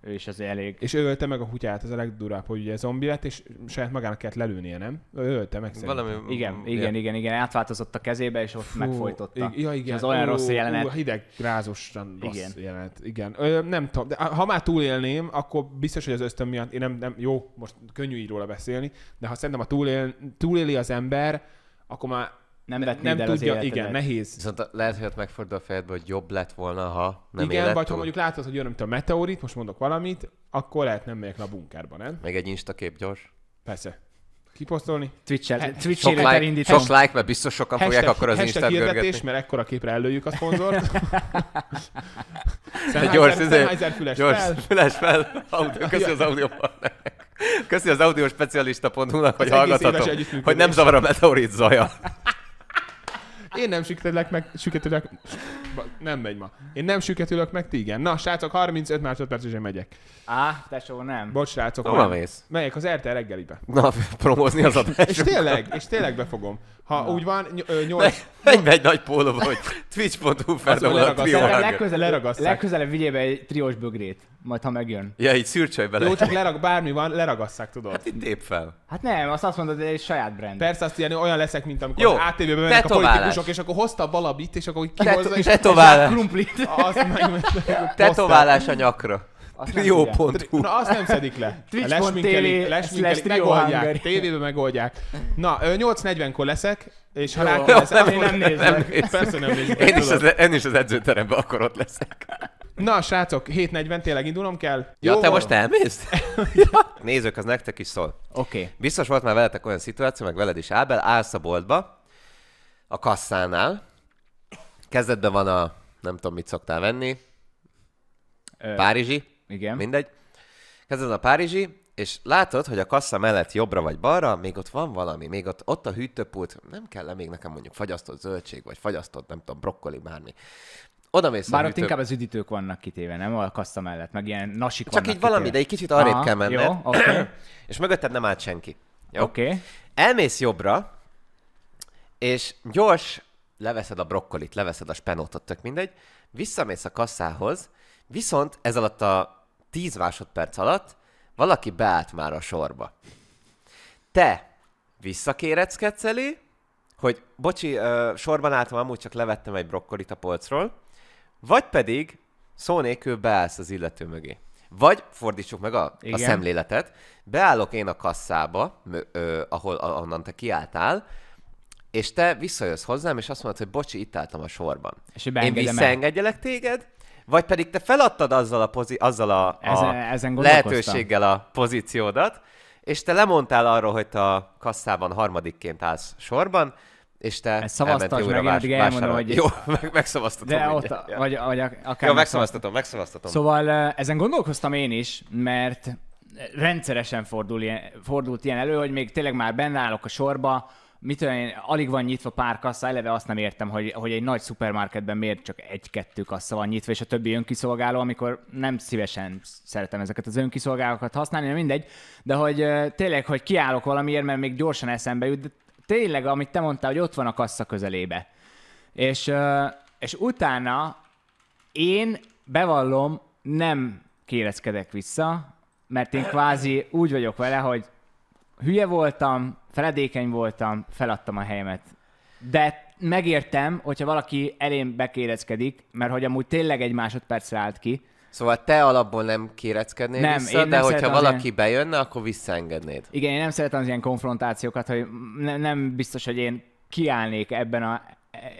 ő is az elég. És ő ölte meg a kutyát, ez a legdurább, hogy ugye zombi lett, és saját magának kellett lelőnie, nem? Ő ölte meg szerintem. Valami... Igen, igen, igen, igen, igen, átváltozott a kezébe, és ott Fú, megfojtotta. Ja, igen. És az olyan ó, rossz jelenet. Ó, hideg, grázosan rossz igen. jelenet. Igen. Ö, nem tudom, de ha már túlélném, akkor biztos, hogy az ösztön miatt, én nem, nem jó, most könnyű így róla beszélni, de ha szerintem a túlél, túléli az ember, akkor már nem vetnéd nem el tudja, az igen, nehéz. Viszont lehet, hogy ott megfordul a fejedbe, hogy jobb lett volna, ha nem Igen, élettem. vagy ha mondjuk látod, hogy jön, mint a meteorit, most mondok valamit, akkor lehet nem megyek le a bunkerba, nem? Meg egy Insta kép gyors. Persze. Kiposztolni? Twitch-el, twitch sok, like, sok like, mert biztos sokan hashtag, fogják akkor az Instát hirdetés, mert ekkora képre előjük a szponzort. *laughs* gyors, izé- Sennheiser füles gyors, fel. Füles fel. Audio, köszi az audio Köszi az audio specialista.hu-nak, hogy hallgathatom, hogy nem zavar a meteorit zaja. Én nem süketülök meg, süketülök, nem megy ma. Én nem süketülök meg, ti igen. Na, srácok, 35 másodperc, és én megyek. Á, tesó, nem. Bocs, srácok. Hova mész? Melyek az RTL reggelibe. Na, *laughs* promózni az adást. És tényleg, és tényleg befogom. Ha Na. úgy van, nyolc... *laughs* Menj egy nagy pólóba, hogy twitch.hu ferdobol a trió. Legközelebb, leragasztják. legközelebb vigyél be egy triós bögrét, majd ha megjön. Ja, így szürcsölj bele. Jó, csak lerag, bármi van, leragasszák, tudod. Hát itt fel. Hát nem, azt azt mondod, hogy egy saját brand. Persze azt ilyen, olyan leszek, mint amikor Jó, atv ben mennek a politikusok, és akkor hozta a balabit, és akkor kihozza, és, és krumplit. Tetoválás a nyakra. Azt Trio.hu. Na, azt nem szedik le. Twitch.tv slash megoldják. Tévében megoldják. Na, 8.40-kor leszek, és ha látom, leszek, nem nézek. Persze nem nézek. Én is, az, én is az edzőteremben akkor ott leszek. Na, srácok, 7.40, tényleg indulom kell. Ja, Jó, te most elmész? *laughs* ja. Nézzük, az nektek is szól. Oké. Okay. Biztos volt már veletek olyan szituáció, meg veled is Ábel, állsz a boltba, a kasszánál, kezdetben van a, nem tudom, mit szoktál venni, Párizsi. Igen. Mindegy. Ez a Párizsi, és látod, hogy a kassa mellett jobbra vagy balra, még ott van valami, még ott, ott a hűtőpult, nem kell -e még nekem mondjuk fagyasztott zöldség, vagy fagyasztott, nem tudom, brokkoli, bármi. Oda mész Bár a ott hűtő... inkább az üdítők vannak kitéve, nem? A kassa mellett, meg ilyen nasik Csak vannak így kitéve. valami, de egy kicsit arrébb Aha, kell menned. Jó, okay. *clears throat* és mögötted nem állt senki. Oké. Okay. Elmész jobbra, és gyors, leveszed a brokkolit, leveszed a spenótot, tök mindegy, visszamész a kasszához, viszont ez alatt a 10 másodperc alatt valaki beállt már a sorba. Te visszakéreckedsz elé, hogy bocsi, uh, sorban álltam, amúgy csak levettem egy brokkolit a polcról, vagy pedig szó nélkül beállsz az illető mögé. Vagy fordítsuk meg a, a szemléletet, beállok én a kasszába, ö, ahol ahonnan te kiálltál, és te visszajössz hozzám, és azt mondod, hogy bocsi, itt álltam a sorban. És én visszaengedjelek téged, vagy pedig te feladtad azzal a, pozi- azzal a, a ezen, ezen lehetőséggel a pozíciódat, és te lemondtál arról, hogy te a kasszában harmadikként állsz sorban, és te Ezt újra meg, vás, addig elmondom, vásárol. hogy... Jó, *laughs* meg, megszavaztatom. De ott, ja. vagy, vagy akár... Jó, megszavaztatom, megszavaztatom. Szóval ezen gondolkoztam én is, mert rendszeresen fordul ilyen, fordult ilyen elő, hogy még tényleg már benne állok a sorba, mit tudom én, alig van nyitva pár kassa, eleve azt nem értem, hogy, hogy egy nagy szupermarketben miért csak egy-kettő kassa van nyitva, és a többi önkiszolgáló, amikor nem szívesen szeretem ezeket az önkiszolgálókat használni, de mindegy, de hogy tényleg, hogy kiállok valamiért, mert még gyorsan eszembe jut, de tényleg, amit te mondtál, hogy ott van a kassa közelébe. És, és utána én bevallom, nem kérezkedek vissza, mert én kvázi úgy vagyok vele, hogy hülye voltam, feledékeny voltam, feladtam a helyemet. De megértem, hogyha valaki elém bekéreckedik, mert hogy amúgy tényleg egy másodpercre állt ki. Szóval te alapból nem kéreckednél nem, vissza, én de hogyha valaki ilyen... bejönne, akkor visszaengednéd. Igen, én nem szeretem az ilyen konfrontációkat, hogy ne, nem biztos, hogy én kiállnék ebben a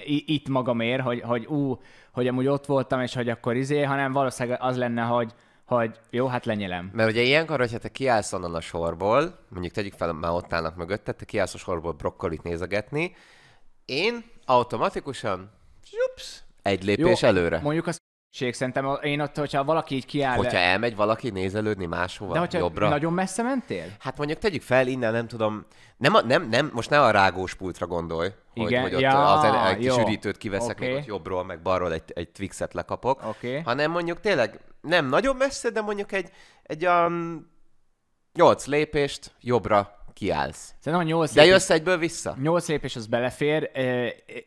itt magamért, hogy, hogy ú, hogy amúgy ott voltam, és hogy akkor izé, hanem valószínűleg az lenne, hogy hogy jó, hát lenyelem. Mert ugye ilyenkor, hogyha te kiállsz onnan a sorból, mondjuk tegyük fel, már ott állnak mögötted, te kiállsz a sorból brokkolit nézegetni, én automatikusan zsups, egy lépés jó, előre. Mondjuk azt Ség, szerintem én ott, hogyha valaki így kiáll... Hogyha elmegy valaki nézelődni máshova, De hogyha jobbra... nagyon messze mentél? Hát mondjuk tegyük fel, innen nem tudom... Nem, nem, nem most ne a rágós pultra gondolj, hogy, Igen? hogy ott ja, az egy kis jó. üdítőt kiveszek, okay. meg ott jobbról, meg balról egy, egy Twixet lekapok, okay. hanem mondjuk tényleg nem nagyon messze, de mondjuk egy, egy um, olyan 8 lépést jobbra kiállsz. Szerintem a nyolc De jössz egyből vissza? Nyolc lépés az belefér.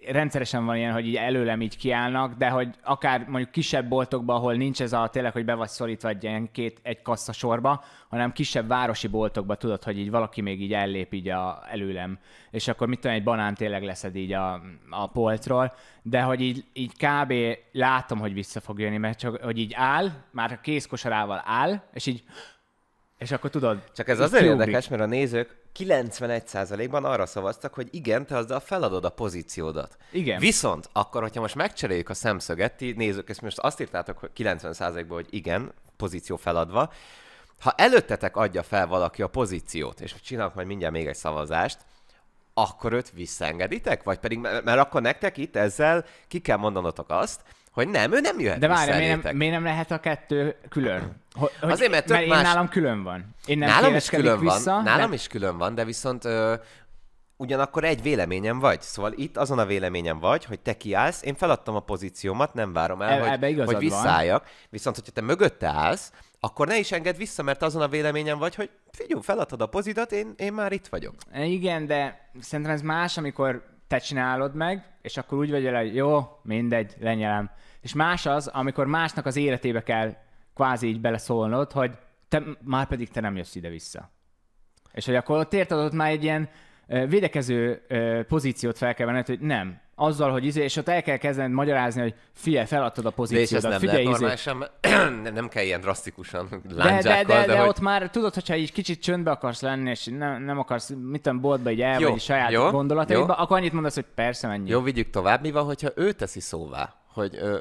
Rendszeresen van ilyen, hogy így előlem így kiállnak, de hogy akár mondjuk kisebb boltokban, ahol nincs ez a tényleg, hogy be vagy szorítva egy ilyen két, egy kassza sorba, hanem kisebb városi boltokban tudod, hogy így valaki még így ellép így a, előlem, és akkor mit tudom, egy banán tényleg leszed így a, a poltról, de hogy így, így kb. látom, hogy vissza fog jönni, mert csak, hogy így áll, már a kézkosarával áll, és így és akkor tudod... Csak ez azért kiugrik. érdekes, mert a nézők 91%-ban arra szavaztak, hogy igen, te azzal feladod a pozíciódat. Igen. Viszont akkor, hogyha most megcseréljük a szemszöget, ti nézők, ezt most azt írtátok 90%-ban, hogy igen, pozíció feladva, ha előttetek adja fel valaki a pozíciót, és csinálok majd mindjárt még egy szavazást, akkor őt visszaengeditek? Vagy pedig, mert akkor nektek itt ezzel ki kell mondanotok azt, hogy nem, ő nem jöhet De várj, miért nem, miért nem lehet a kettő külön? Hogy, Azért, mert, mert én más... nálam külön van. Én nem nálam is külön vissza, van, nálam de... is külön van, de viszont ö, ugyanakkor egy véleményem vagy. Szóval itt azon a véleményem vagy, hogy te kiállsz, én feladtam a pozíciómat, nem várom el, e, hogy, hogy visszálljak. Van. Viszont, hogyha te mögötte állsz, akkor ne is engedd vissza, mert azon a véleményem vagy, hogy figyelj, feladtad a pozidat, én, én már itt vagyok. E, igen, de szerintem ez más, amikor te csinálod meg, és akkor úgy vagy vele, hogy jó, mindegy, lenyelem. És más az, amikor másnak az életébe kell kvázi így beleszólnod, hogy te, már pedig te nem jössz ide-vissza. És hogy akkor ott érted, ott már egy ilyen védekező pozíciót fel kell venned, hogy nem, azzal, hogy izé, és ott el kell kezdened magyarázni, hogy fie, feladtad a pozíciót, de és nem figyelj, izé. *clears throat* nem kell ilyen drasztikusan de, de, de, de, de hogy... ott már tudod, hogyha így kicsit csöndbe akarsz lenni, és nem, nem akarsz, mit tudom, boltba így el, jó, vagy saját jó, gondolataidba, jó. akkor annyit mondasz, hogy persze, menjünk. Jó, vigyük tovább. Mi van, hogyha ő teszi szóvá, hogy, ö,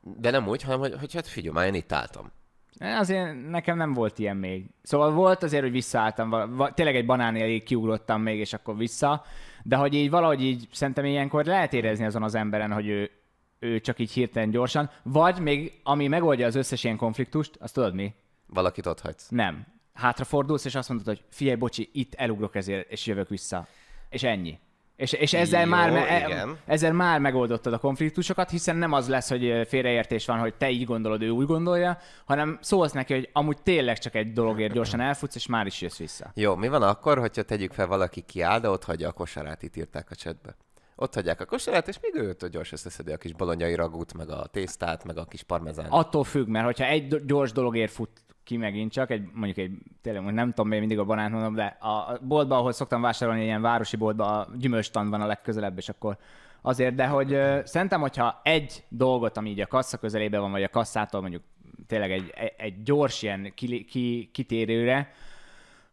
de nem úgy, hanem, hogy, hogy hát figyelj, már én itt álltam. Azért nekem nem volt ilyen még. Szóval volt azért, hogy visszaálltam, tényleg egy banánélé kiugrottam még, és akkor vissza, de hogy így valahogy így szerintem ilyenkor lehet érezni azon az emberen, hogy ő, ő csak így hirtelen gyorsan, vagy még ami megoldja az összes ilyen konfliktust, azt tudod mi? Valakit ott hagysz. Nem. Hátrafordulsz, és azt mondod, hogy figyelj, bocsi, itt elugrok ezért, és jövök vissza. És ennyi. És, és ezzel, Jó, már, me- e- ezzel már megoldottad a konfliktusokat, hiszen nem az lesz, hogy félreértés van, hogy te így gondolod, ő úgy gondolja, hanem szólsz neki, hogy amúgy tényleg csak egy dologért gyorsan elfutsz, és már is jössz vissza. Jó, mi van akkor, hogyha tegyük fel valaki kiáll, de ott hagyja a kosarát, itt írták a csetbe ott hagyják a kosarát, és még őt gyors összeszedi a kis bolonyai ragút, meg a tésztát, meg a kis parmezán. Attól függ, mert hogyha egy gyors dologért fut ki megint csak, egy, mondjuk egy, tényleg most nem tudom, én mindig a banánt mondom, de a boltba, ahol szoktam vásárolni, ilyen városi boltba, a gyümölcstand van a legközelebb, és akkor azért, de hogy ö, szerintem, hogyha egy dolgot, ami így a kassa közelében van, vagy a kasszától mondjuk tényleg egy, egy gyors ilyen ki, ki, kitérőre,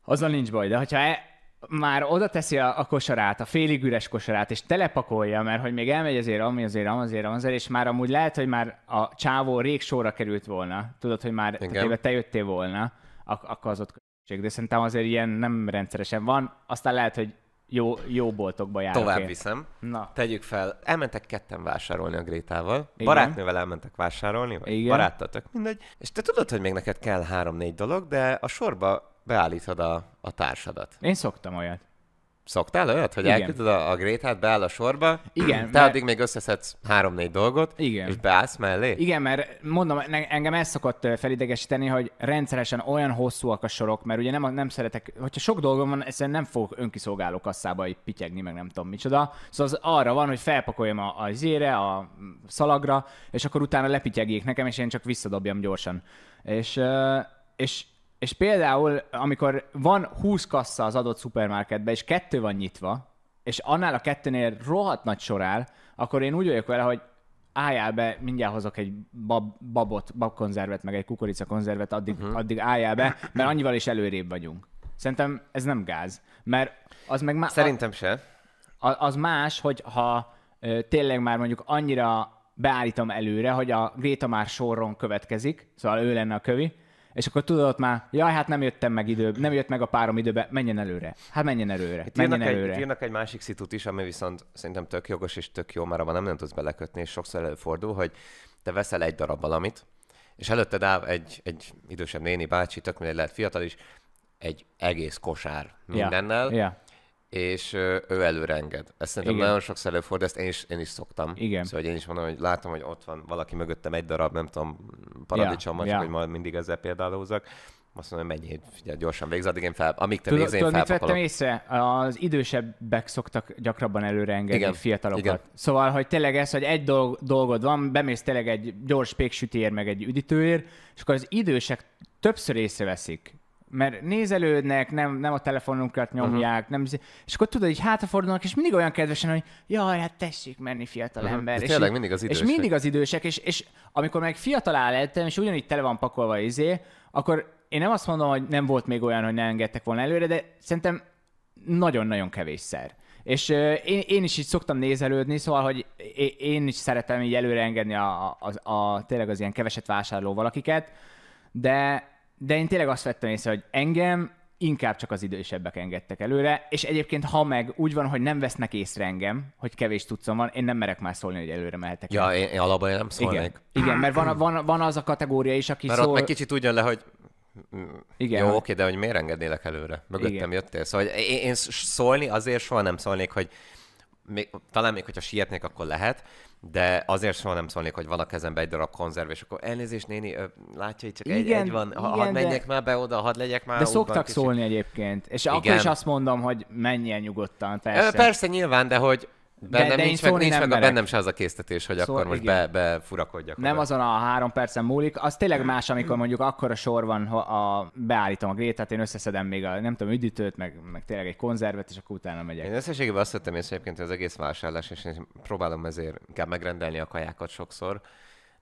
azzal nincs baj, de hogyha e, már oda teszi a, a kosarát, a félig üres kosarát, és telepakolja, mert hogy még elmegy azért, ami azért, ami azért, ami azért, és már amúgy lehet, hogy már a csávó rég sorra került volna. Tudod, hogy már tehát, te jöttél volna, akkor az ott k***ség. De szerintem azért ilyen nem rendszeresen van. Aztán lehet, hogy jó, jó boltokba járok Tovább én. viszem. Na. Tegyük fel, elmentek ketten vásárolni a Grétával, Igen. barátnővel elmentek vásárolni, vagy Igen. baráttal, mindegy. És te tudod, hogy még neked kell három-négy dolog, de a sorba beállítod a, a társadat. Én szoktam olyat. Szoktál olyat, hogy Igen. elküldöd a, a Grétát, beáll a sorba, Igen, te mert... addig még összeszedsz három-négy dolgot, Igen. és beállsz mellé? Igen, mert mondom, engem ez szokott felidegesíteni, hogy rendszeresen olyan hosszúak a sorok, mert ugye nem, nem szeretek, hogyha sok dolgom van, egyszerűen nem fogok önkiszolgáló kasszába így pityegni, meg nem tudom micsoda. Szóval az arra van, hogy felpakoljam a, a zére, a szalagra, és akkor utána lepityegjék nekem, és én csak visszadobjam gyorsan. És, és és például, amikor van 20 kassa az adott szupermarketben, és kettő van nyitva, és annál a kettőnél rohadt nagy sor áll, akkor én úgy vagyok vele, hogy álljál be, mindjárt hozok egy bab, babot, babkonzervet, meg egy kukoricakonzervet, addig, uh-huh. addig álljál be, mert annyival is előrébb vagyunk. Szerintem ez nem gáz, mert az meg már... Szerintem a, se. Az más, hogy ha ö, tényleg már mondjuk annyira beállítom előre, hogy a Gréta már soron következik, szóval ő lenne a kövi, és akkor tudod ott már, jaj, hát nem jöttem meg idő, nem jött meg a párom időbe, menjen előre. Hát menjen előre. Itt menjen írnak, előre. Egy, írnak egy másik szitut is, ami viszont szerintem tök jogos és tök jó, mert abban nem, nem tudsz belekötni, és sokszor előfordul, hogy te veszel egy darab valamit, és előtted áll egy, egy idősebb néni bácsi, tök mindegy, lehet fiatal is, egy egész kosár mindennel, yeah. Yeah és ő előrenged. Ezt szerintem Igen. nagyon sokszor előfordul, ezt én is, én is szoktam. Igen. Szóval én is mondom, hogy látom, hogy ott van valaki mögöttem egy darab, nem tudom, paradicsom, yeah, yeah. hogy majd mindig ezzel példálózok. Azt mondom, hogy mennyi, figyelj, gyorsan végzel, addig én fel, amíg te végz, én mit vettem észre? Az idősebbek szoktak gyakrabban előre engedni Igen. fiatalokat. Igen. Szóval, hogy tényleg ez, hogy egy dolgod van, bemész tényleg egy gyors péksütér, meg egy üdítőér, és akkor az idősek többször észreveszik, mert nézelődnek, nem, nem a telefonunkat mhm. nyomják, uh-huh. nem, és akkor tudod, hogy hátrafordulnak, és mindig olyan kedvesen, hogy jaj, hát tessék menni fiatal uh-huh. ember. És tényleg mindig az idősek. És mindig az idősek, és, és amikor meg fiatal lettem, és ugyanígy tele van pakolva izé, akkor én nem azt mondom, hogy nem volt még olyan, hogy ne engedtek volna előre, de szerintem nagyon-nagyon kevésszer. És euh, én, én is így szoktam nézelődni, szóval, hogy én is szeretem így előre engedni a, a, a, a tényleg az ilyen keveset vásárló valakiket, de de én tényleg azt vettem észre, hogy engem inkább csak az idősebbek engedtek előre, és egyébként ha meg úgy van, hogy nem vesznek észre engem, hogy kevés tudszom van, én nem merek már szólni, hogy előre mehetek. Ja, én, én alapban nem szólnék. Igen, igen mert van, van, van, az a kategória is, aki mert szól... Mert meg kicsit úgy jön le, hogy igen, Jó, hogy... oké, de hogy miért engednélek előre? Mögöttem igen. jöttél. Szóval én, én szólni azért soha nem szólnék, hogy még, talán még, hogyha sietnék, akkor lehet, de azért soha nem szólnék, hogy van a kezembe egy darab konzerv, és akkor elnézést, néni, látja, hogy csak igen, egy, egy van, ha, igen, hadd menjek de... már be oda, hadd legyek már De szoktak kicsit. szólni egyébként, és igen. akkor is azt mondom, hogy menjen nyugodtan, persze. Ö, persze, nyilván, de hogy Bennem de, de nincs, meg, nincs nem meg a bennem se az a késztetés, hogy szóval, akkor most igen. be, befurakodjak. Nem oda. azon a három percen múlik. Az tényleg más, amikor mondjuk akkor a sor van, ha a, beállítom a grétát, én összeszedem még a, nem tudom, üdítőt, meg, meg tényleg egy konzervet, és akkor utána megyek. Én összességében azt vettem észre egyébként az egész vásárlás, és én próbálom ezért inkább megrendelni a kajákat sokszor.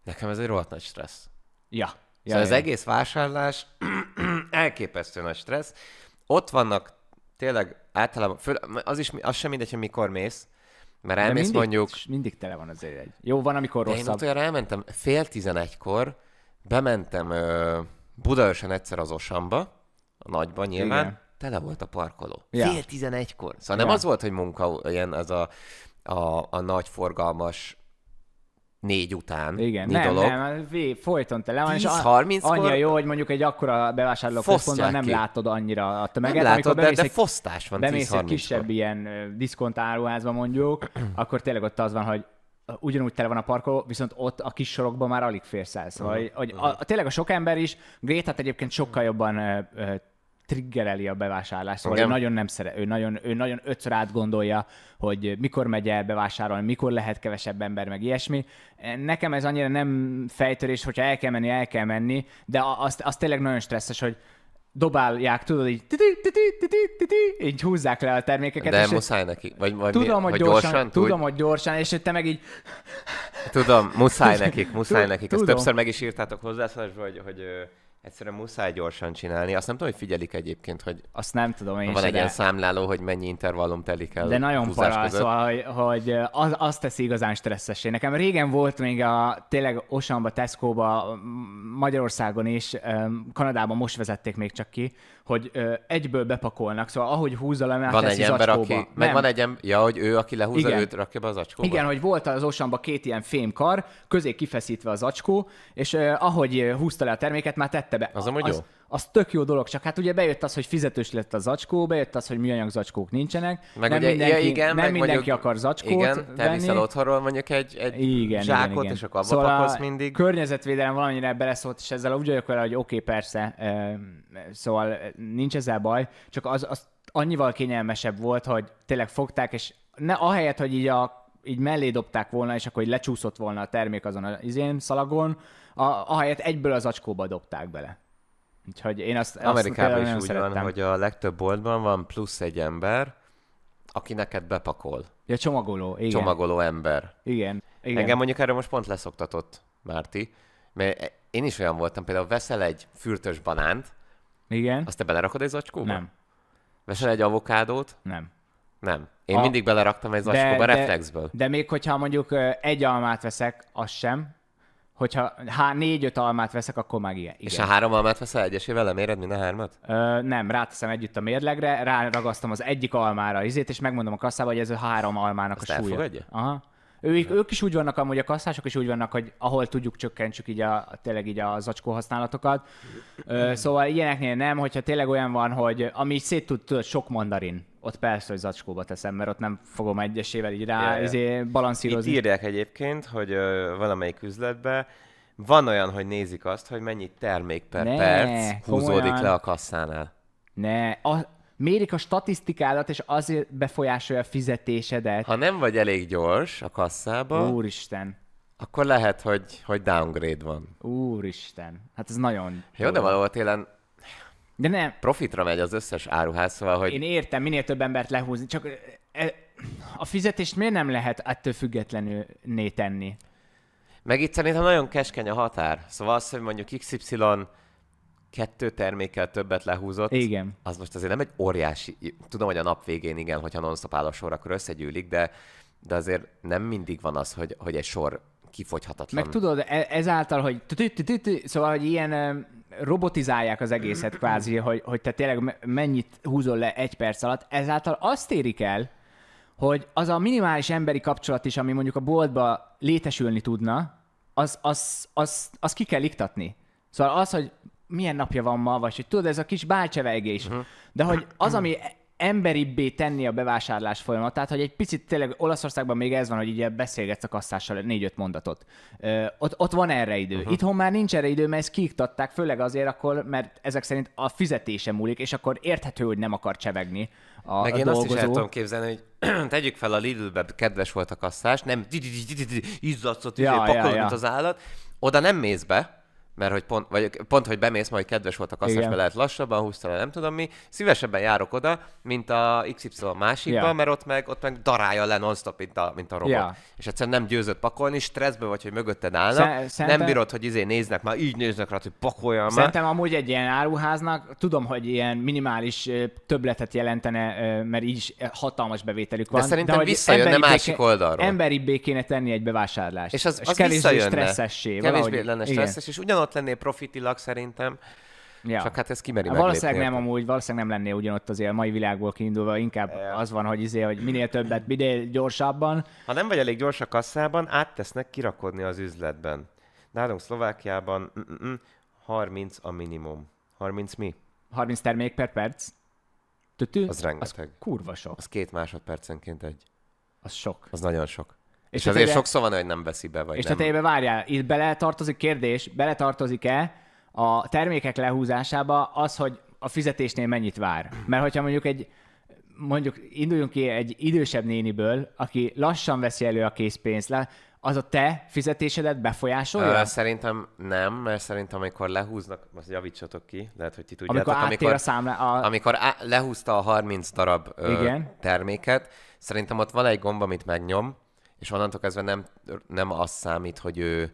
Nekem ez egy rohadt nagy stressz. Ja. ja szóval ja, az ja. egész vásárlás *clears throat* elképesztő nagy stressz. Ott vannak tényleg általában, föl, az is az sem mindegy, hogy mikor mész, mert elmész mindig, mondjuk... Mindig tele van azért egy. Jó, van, amikor rosszabb. De én utoljára elmentem fél tizenegykor, bementem ö, Budaörsön egyszer az Osamba, a nagyban nyilván, Igen. tele volt a parkoló. Ja. Fél tizenegykor. Szóval ja. nem az volt, hogy munka, ilyen az a, a, a nagy forgalmas négy után. Igen, nem, dolog. nem, vé, folyton tele van, 10, és a, annyira jó, hogy mondjuk egy akkora központban nem látod annyira a tömeget. Nem látod, de, de fosztás van 10-30-kor. Bemész egy kisebb ilyen diszkontáruházba mondjuk, *clears throat* akkor tényleg ott az van, hogy ugyanúgy tele van a parkoló, viszont ott a kis sorokban már alig férsz el. Szóval, uh-huh. hogy a, a, tényleg a sok ember is, Grétát egyébként sokkal jobban ö, ö, triggereli a bevásárlást, szóval ő nagyon nem szeret, ő nagyon, ő nagyon ötször átgondolja, hogy mikor megy el bevásárolni, mikor lehet kevesebb ember, meg ilyesmi. Nekem ez annyira nem fejtörés, hogyha el kell menni, el kell menni, de az, az tényleg nagyon stresszes, hogy dobálják, tudod, így, titi, titi, titi, titi, így húzzák le a termékeket. De és muszáj neki, Vagy, vagy tudom, mi, hogy gyorsan, gyorsan tudom, hogy gyorsan, és te meg így... Tudom, muszáj nekik, muszáj nekik. Ezt többször meg is írtátok hogy, hogy, hogy Egyszerűen muszáj gyorsan csinálni. Azt nem tudom, hogy figyelik egyébként, hogy azt nem tudom én van egy ilyen számláló, hogy mennyi intervallum telik el. De nagyon para, szóval, hogy, hogy az, az teszi igazán stresszessé. Nekem régen volt még a tényleg Osamba, Tesco-ba, Magyarországon is, Kanadában most vezették még csak ki, hogy ö, egyből bepakolnak, szóval ahogy húzza le, mert van egy ember, zacskóba. aki, meg nem. van egy ember, ja, hogy ő, aki lehúzza, Igen. őt rakja be az acskóba. Igen, hogy volt az osamba két ilyen fémkar, közé kifeszítve az acskó, és ö, ahogy húzta le a terméket, már tette be. Az, az amúgy az, az tök jó dolog, csak hát ugye bejött az, hogy fizetős lett a zacskó, bejött az, hogy műanyag zacskók nincsenek. Meg nem ugye, mindenki, ja, igen, nem meg mindenki mondjuk, akar zacskót Igen, te venni. Igen, otthonról mondjuk egy, egy igen, zsákot, igen, igen. és akkor abba szóval pakolsz mindig. A környezetvédelem valamennyire beleszólt, és ezzel úgy vagyok vele, hogy oké, okay, persze, szóval nincs ezzel baj, csak az, az annyival kényelmesebb volt, hogy tényleg fogták, és ne, ahelyett, hogy így a így mellé dobták volna, és akkor így lecsúszott volna a termék azon az izén szalagon, a, ahelyett egyből az acskóba dobták bele. Úgyhogy én azt, Amerikában is úgy szerettem. van, hogy a legtöbb boltban van plusz egy ember, aki neked bepakol. Ja, csomagoló, igen. Csomagoló ember. Igen. igen. Engem mondjuk erre most pont leszoktatott Márti, mert én is olyan voltam, például veszel egy fürtös banánt, igen. Azt te belerakod egy zacskóba? Nem. Veszel egy avokádót? Nem. Nem. Én a... mindig beleraktam egy zacskóba de, reflexből. De, de még hogyha mondjuk egy almát veszek, az sem, Hogyha há, négy-öt almát veszek, akkor már igen. És a három almát veszel egyesével, leméred mind a hármat? Ö, nem, ráteszem együtt a mérlegre, ráragasztom az egyik almára izét, és megmondom a kasszába, hogy ez a három almának Azt a súlya. Elfogadja? Aha. Ők, ők is úgy vannak, amúgy a kasszások is úgy vannak, hogy ahol tudjuk, csökkentsük így a, tényleg így a zacskó használatokat. Ö, szóval ilyeneknél nem, hogyha tényleg olyan van, hogy ami szét tud, tudod, sok mandarin ott persze, hogy zacskóba teszem, mert ott nem fogom egyesével így rá ja, ja. Izé balanszírozni. Itt írják egyébként, hogy ö, valamelyik üzletbe van olyan, hogy nézik azt, hogy mennyi termék per ne, perc húzódik komolyan. le a kasszánál. Ne, a, mérik a statisztikádat, és azért befolyásolja a fizetésedet. Ha nem vagy elég gyors a kasszába, Úristen. akkor lehet, hogy, hogy downgrade van. Úristen, hát ez nagyon... Jó, de valahol télen de nem. Profitra megy az összes áruház, szóval, hogy... Én értem, minél több embert lehúzni, csak a fizetést miért nem lehet ettől függetlenül tenni? Meg itt szerintem nagyon keskeny a határ. Szóval az, hogy mondjuk XY kettő termékkel többet lehúzott, igen. az most azért nem egy óriási... Tudom, hogy a nap végén igen, hogyha non-stop áll a sor, akkor összegyűlik, de, de azért nem mindig van az, hogy, hogy egy sor kifogyhatatlan. Meg tudod, e- ezáltal, hogy szóval, hogy ilyen robotizálják az egészet kvázi, hogy, hogy te tényleg mennyit húzol le egy perc alatt, ezáltal azt érik el, hogy az a minimális emberi kapcsolat is, ami mondjuk a boltba létesülni tudna, az, az, az, az ki kell iktatni. Szóval az, hogy milyen napja van ma, vagy hogy tudod, ez a kis bálcsevegés. Uh-huh. Mhm. De hogy az, ami emberibbé tenni a bevásárlás folyamatát, hogy egy picit tényleg Olaszországban még ez van, hogy ugye beszélgetsz a kasszással négy-öt mondatot. Ö, ott, ott van erre idő. Uh-huh. Itthon már nincs erre idő, mert ezt kiiktatták, főleg azért akkor, mert ezek szerint a fizetése múlik, és akkor érthető, hogy nem akar csevegni a Meg a én dolgozó. azt is el tudom képzelni, hogy *clears throat* tegyük fel a lidl kedves volt a kasszás, nem izzadszott, ja, ja, ja. mint az állat, oda nem mész be, mert hogy pont, vagy pont, hogy bemész, majd kedves volt a mert lehet lassabban, húzta nem tudom mi. Szívesebben járok oda, mint a XY másikba, yeah. mert ott meg, ott meg darálja le non-stop, mint a, mint a robot. Yeah. És egyszerűen nem győzött pakolni, stresszbe vagy, hogy mögötted állnak. Szerintem... Nem bírod, hogy izé néznek már, így néznek rá, hogy pakoljam már. Szerintem amúgy egy ilyen áruháznak, tudom, hogy ilyen minimális többletet jelentene, mert így is hatalmas bevételük van. De szerintem de, visszajönne másik béké... oldalról. Emberi békéne tenni egy bevásárlást. És az, az és kevésbé visszajönne. stresszessé. Kevésbé lenne stresszes, és ugyanaz ott lennél profitilag szerintem, Ja. Csak hát ez kimeri hát meg. Valószínűleg nem amúgy, valószínűleg nem lennél ugyanott azért a mai világból kiindulva, inkább ja. az van, hogy, izé, hogy minél többet, minél gyorsabban. Ha nem vagy elég gyors a kasszában, áttesznek kirakodni az üzletben. Nálunk Szlovákiában mm-mm, 30 a minimum. 30 mi? 30 termék per perc. Tütü? Az rengeteg. Az kurva sok. Az két másodpercenként egy. Az sok. Az nagyon sok. És hát azért ide... sokszor van, hogy nem veszi be, vagy És nem. tehát várjál, itt beletartozik kérdés, beletartozik-e a termékek lehúzásába az, hogy a fizetésnél mennyit vár? Mert hogyha mondjuk egy, mondjuk induljunk ki egy idősebb néniből, aki lassan veszi elő a készpénzt, az a te fizetésedet befolyásolja? Ö, szerintem nem, mert szerintem amikor lehúznak, most javítsatok ki, lehet, hogy ti tudjátok. Amikor, amikor a számla... A... Amikor á, lehúzta a 30 darab ö, Igen. terméket, szerintem ott van egy gomb, amit megnyom, és onnantól kezdve nem, nem az számít, hogy ő,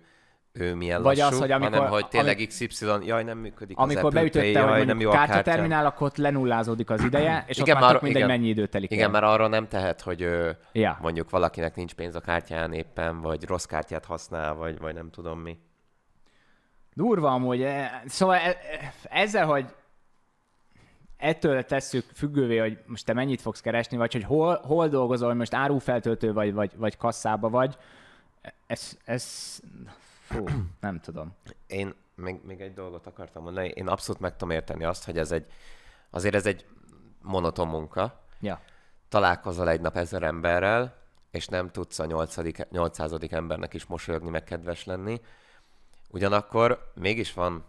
ő milyen Vagy lassú, az, hogy amikor, hanem hogy tényleg amik, XY, jaj, nem működik Amikor az beütötte, pay, jaj, nem jó a kártya kártya. akkor ott lenullázódik az ideje, és igen, ott már, már mindegy, igen, mennyi idő telik Igen, el. mert arra nem tehet, hogy ő, ja. mondjuk valakinek nincs pénz a kártyán éppen, vagy rossz kártyát használ, vagy, vagy nem tudom mi. Durva amúgy. E, szóval e, e, ezzel, hogy ettől tesszük függővé, hogy most te mennyit fogsz keresni, vagy hogy hol, hol dolgozol, hogy most árufeltöltő vagy, vagy, vagy kasszába vagy. Ez, ez fú, *clears throat* nem tudom. Én még, még egy dolgot akartam mondani. Én abszolút meg tudom érteni azt, hogy ez egy, azért ez egy monoton munka. Ja. Találkozol egy nap ezer emberrel, és nem tudsz a 800. embernek is mosolyogni, meg kedves lenni. Ugyanakkor mégis van,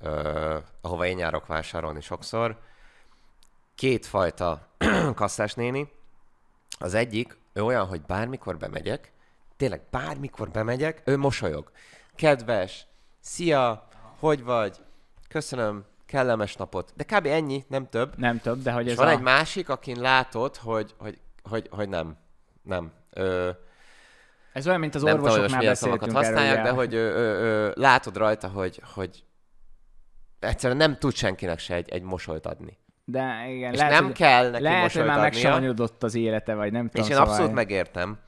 ö, ahova én járok vásárolni sokszor, kétfajta *clears throat* kasszás néni. Az egyik, ő olyan, hogy bármikor bemegyek, tényleg bármikor bemegyek, ő mosolyog. Kedves, szia, hogy vagy, köszönöm, kellemes napot. De kb. ennyi, nem több. Nem több, de hogy ez van a... egy másik, akin látod, hogy, hogy, hogy, hogy nem. Nem. Ö, ez olyan, mint az nem orvosok nem beszéltünk használják, de hogy ö, ö, ö, látod rajta, hogy, hogy egyszerűen nem tud senkinek se egy, egy mosolyt adni. De igen, és lehet, nem hogy, kell neki lehet, hogy már megsavanyodott az élete, vagy nem tudom. És én szóval abszolút megértem.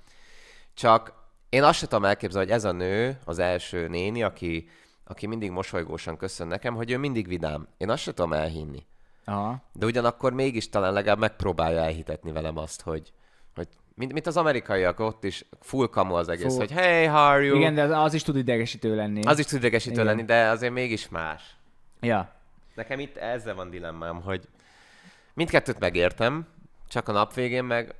Csak én azt sem tudom elképzelni, hogy ez a nő, az első néni, aki, aki mindig mosolygósan köszön nekem, hogy ő mindig vidám. Én azt sem tudom elhinni. Aha. De ugyanakkor mégis talán legalább megpróbálja elhitetni velem azt, hogy, hogy mint, mint az amerikaiak, ott is full kamu az egész, full. hogy hey, how are you? Igen, de az, az is tud idegesítő lenni. Az is tud idegesítő Igen. lenni, de azért mégis más. Ja. Nekem itt ezzel van dilemmám, hogy, Mindkettőt megértem, csak a nap végén meg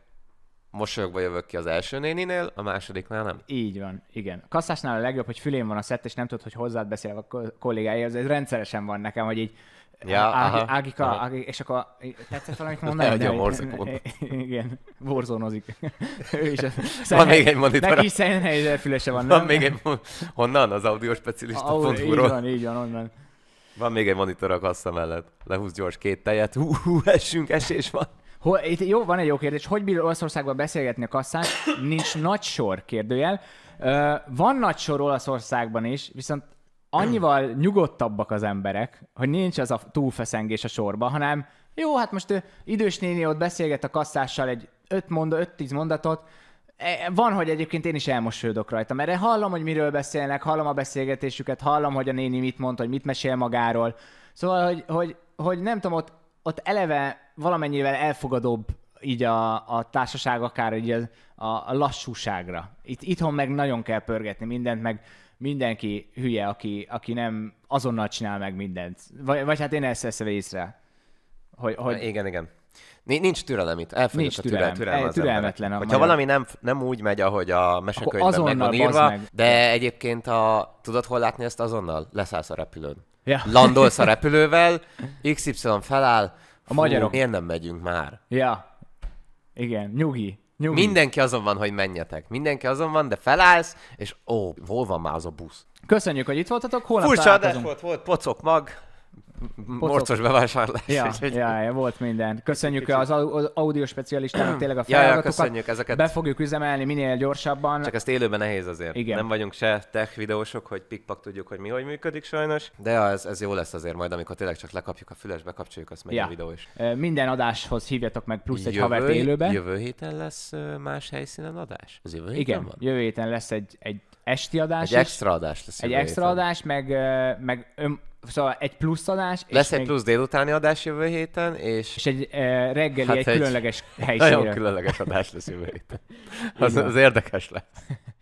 mosolyogva jövök ki az első néninél, a másodiknál nem. Így van, igen. kasszásnál a legjobb, hogy fülén van a szett, és nem tudod, hogy hozzád beszél a kollégája, Ez rendszeresen van nekem, hogy így Ja, aha, Ágika, Ági, és akkor tetszett valamit *laughs* mondani? Elhagyja a *laughs* Igen, borzónozik. *laughs* ő is. Van még egy monitor. Neki is szerint van. van, Van még egy, honnan? Az audióspecialista.hu-ról. Így van, így van, onnan. Van még egy monitor a kassza mellett. Lehúz gyors két tejet. Hú, hú essünk, esés van. Hol, itt, jó, van egy jó kérdés. Hogy bír Olaszországban beszélgetni a kasszán? Nincs nagy sor, kérdőjel. Ö, van nagy sor Olaszországban is, viszont annyival nyugodtabbak az emberek, hogy nincs az a túlfeszengés a sorba, hanem jó, hát most ő, idős néni ott beszélget a kasszással egy 5-10 mondatot, E, e, van, hogy egyébként én is elmosődök rajta, mert hallom, hogy miről beszélnek, hallom a beszélgetésüket, hallom, hogy a néni mit mond, hogy mit mesél magáról. Szóval, hogy, hogy, hogy nem tudom, ott, ott eleve valamennyivel elfogadóbb így a, a társaság akár így a, a, lassúságra. Itt, itthon meg nagyon kell pörgetni mindent, meg mindenki hülye, aki, aki nem azonnal csinál meg mindent. Vagy, vagy hát én ezt veszem észre. Hogy, hogy... Igen, igen. Nincs türelem itt, elfogyott Nincs a türelem, türelem, türelem türelmetlen. A Hogyha valami nem, nem úgy megy, ahogy a mesekönyvben meg van írva, meg. de egyébként a, tudod hol látni ezt azonnal? Leszállsz a repülőn. Ja. Landolsz a repülővel, XY feláll, a fú, magyarok. miért nem megyünk már? Ja, igen, nyugi. Nyugi. Mindenki azon van, hogy menjetek. Mindenki azon van, de felállsz, és ó, hol van már az a busz? Köszönjük, hogy itt voltatok, holnap Furcsa, de volt, volt pocok mag morcos bevásárlás. Ja, egy... ja, ja, volt minden. Köszönjük Kicsit. az audio specialistának tényleg a feladatokat. Ja, ja, köszönjük ezeket. Be fogjuk üzemelni minél gyorsabban. Csak ezt élőben nehéz azért. Igen. Nem vagyunk se tech videósok, hogy pikpak tudjuk, hogy mi hogy működik sajnos, de ez, ez jó lesz azért majd, amikor tényleg csak lekapjuk a füles, bekapcsoljuk, azt meg ja. a videó is. Minden adáshoz hívjatok meg plusz egy jövő, havert élőben. Jövő héten lesz más helyszínen adás? Az jövő héten Igen, van? jövő héten lesz egy, egy esti adás. Egy is. extra adás lesz. Egy extra adás, meg, meg ön, Szóval egy plusz adás. Lesz és egy még... plusz délutáni adás jövő héten, és... És egy e, reggeli, hát egy, egy különleges helyszínre. *laughs* Nagyon különleges adás lesz jövő héten. Az, az érdekes lesz.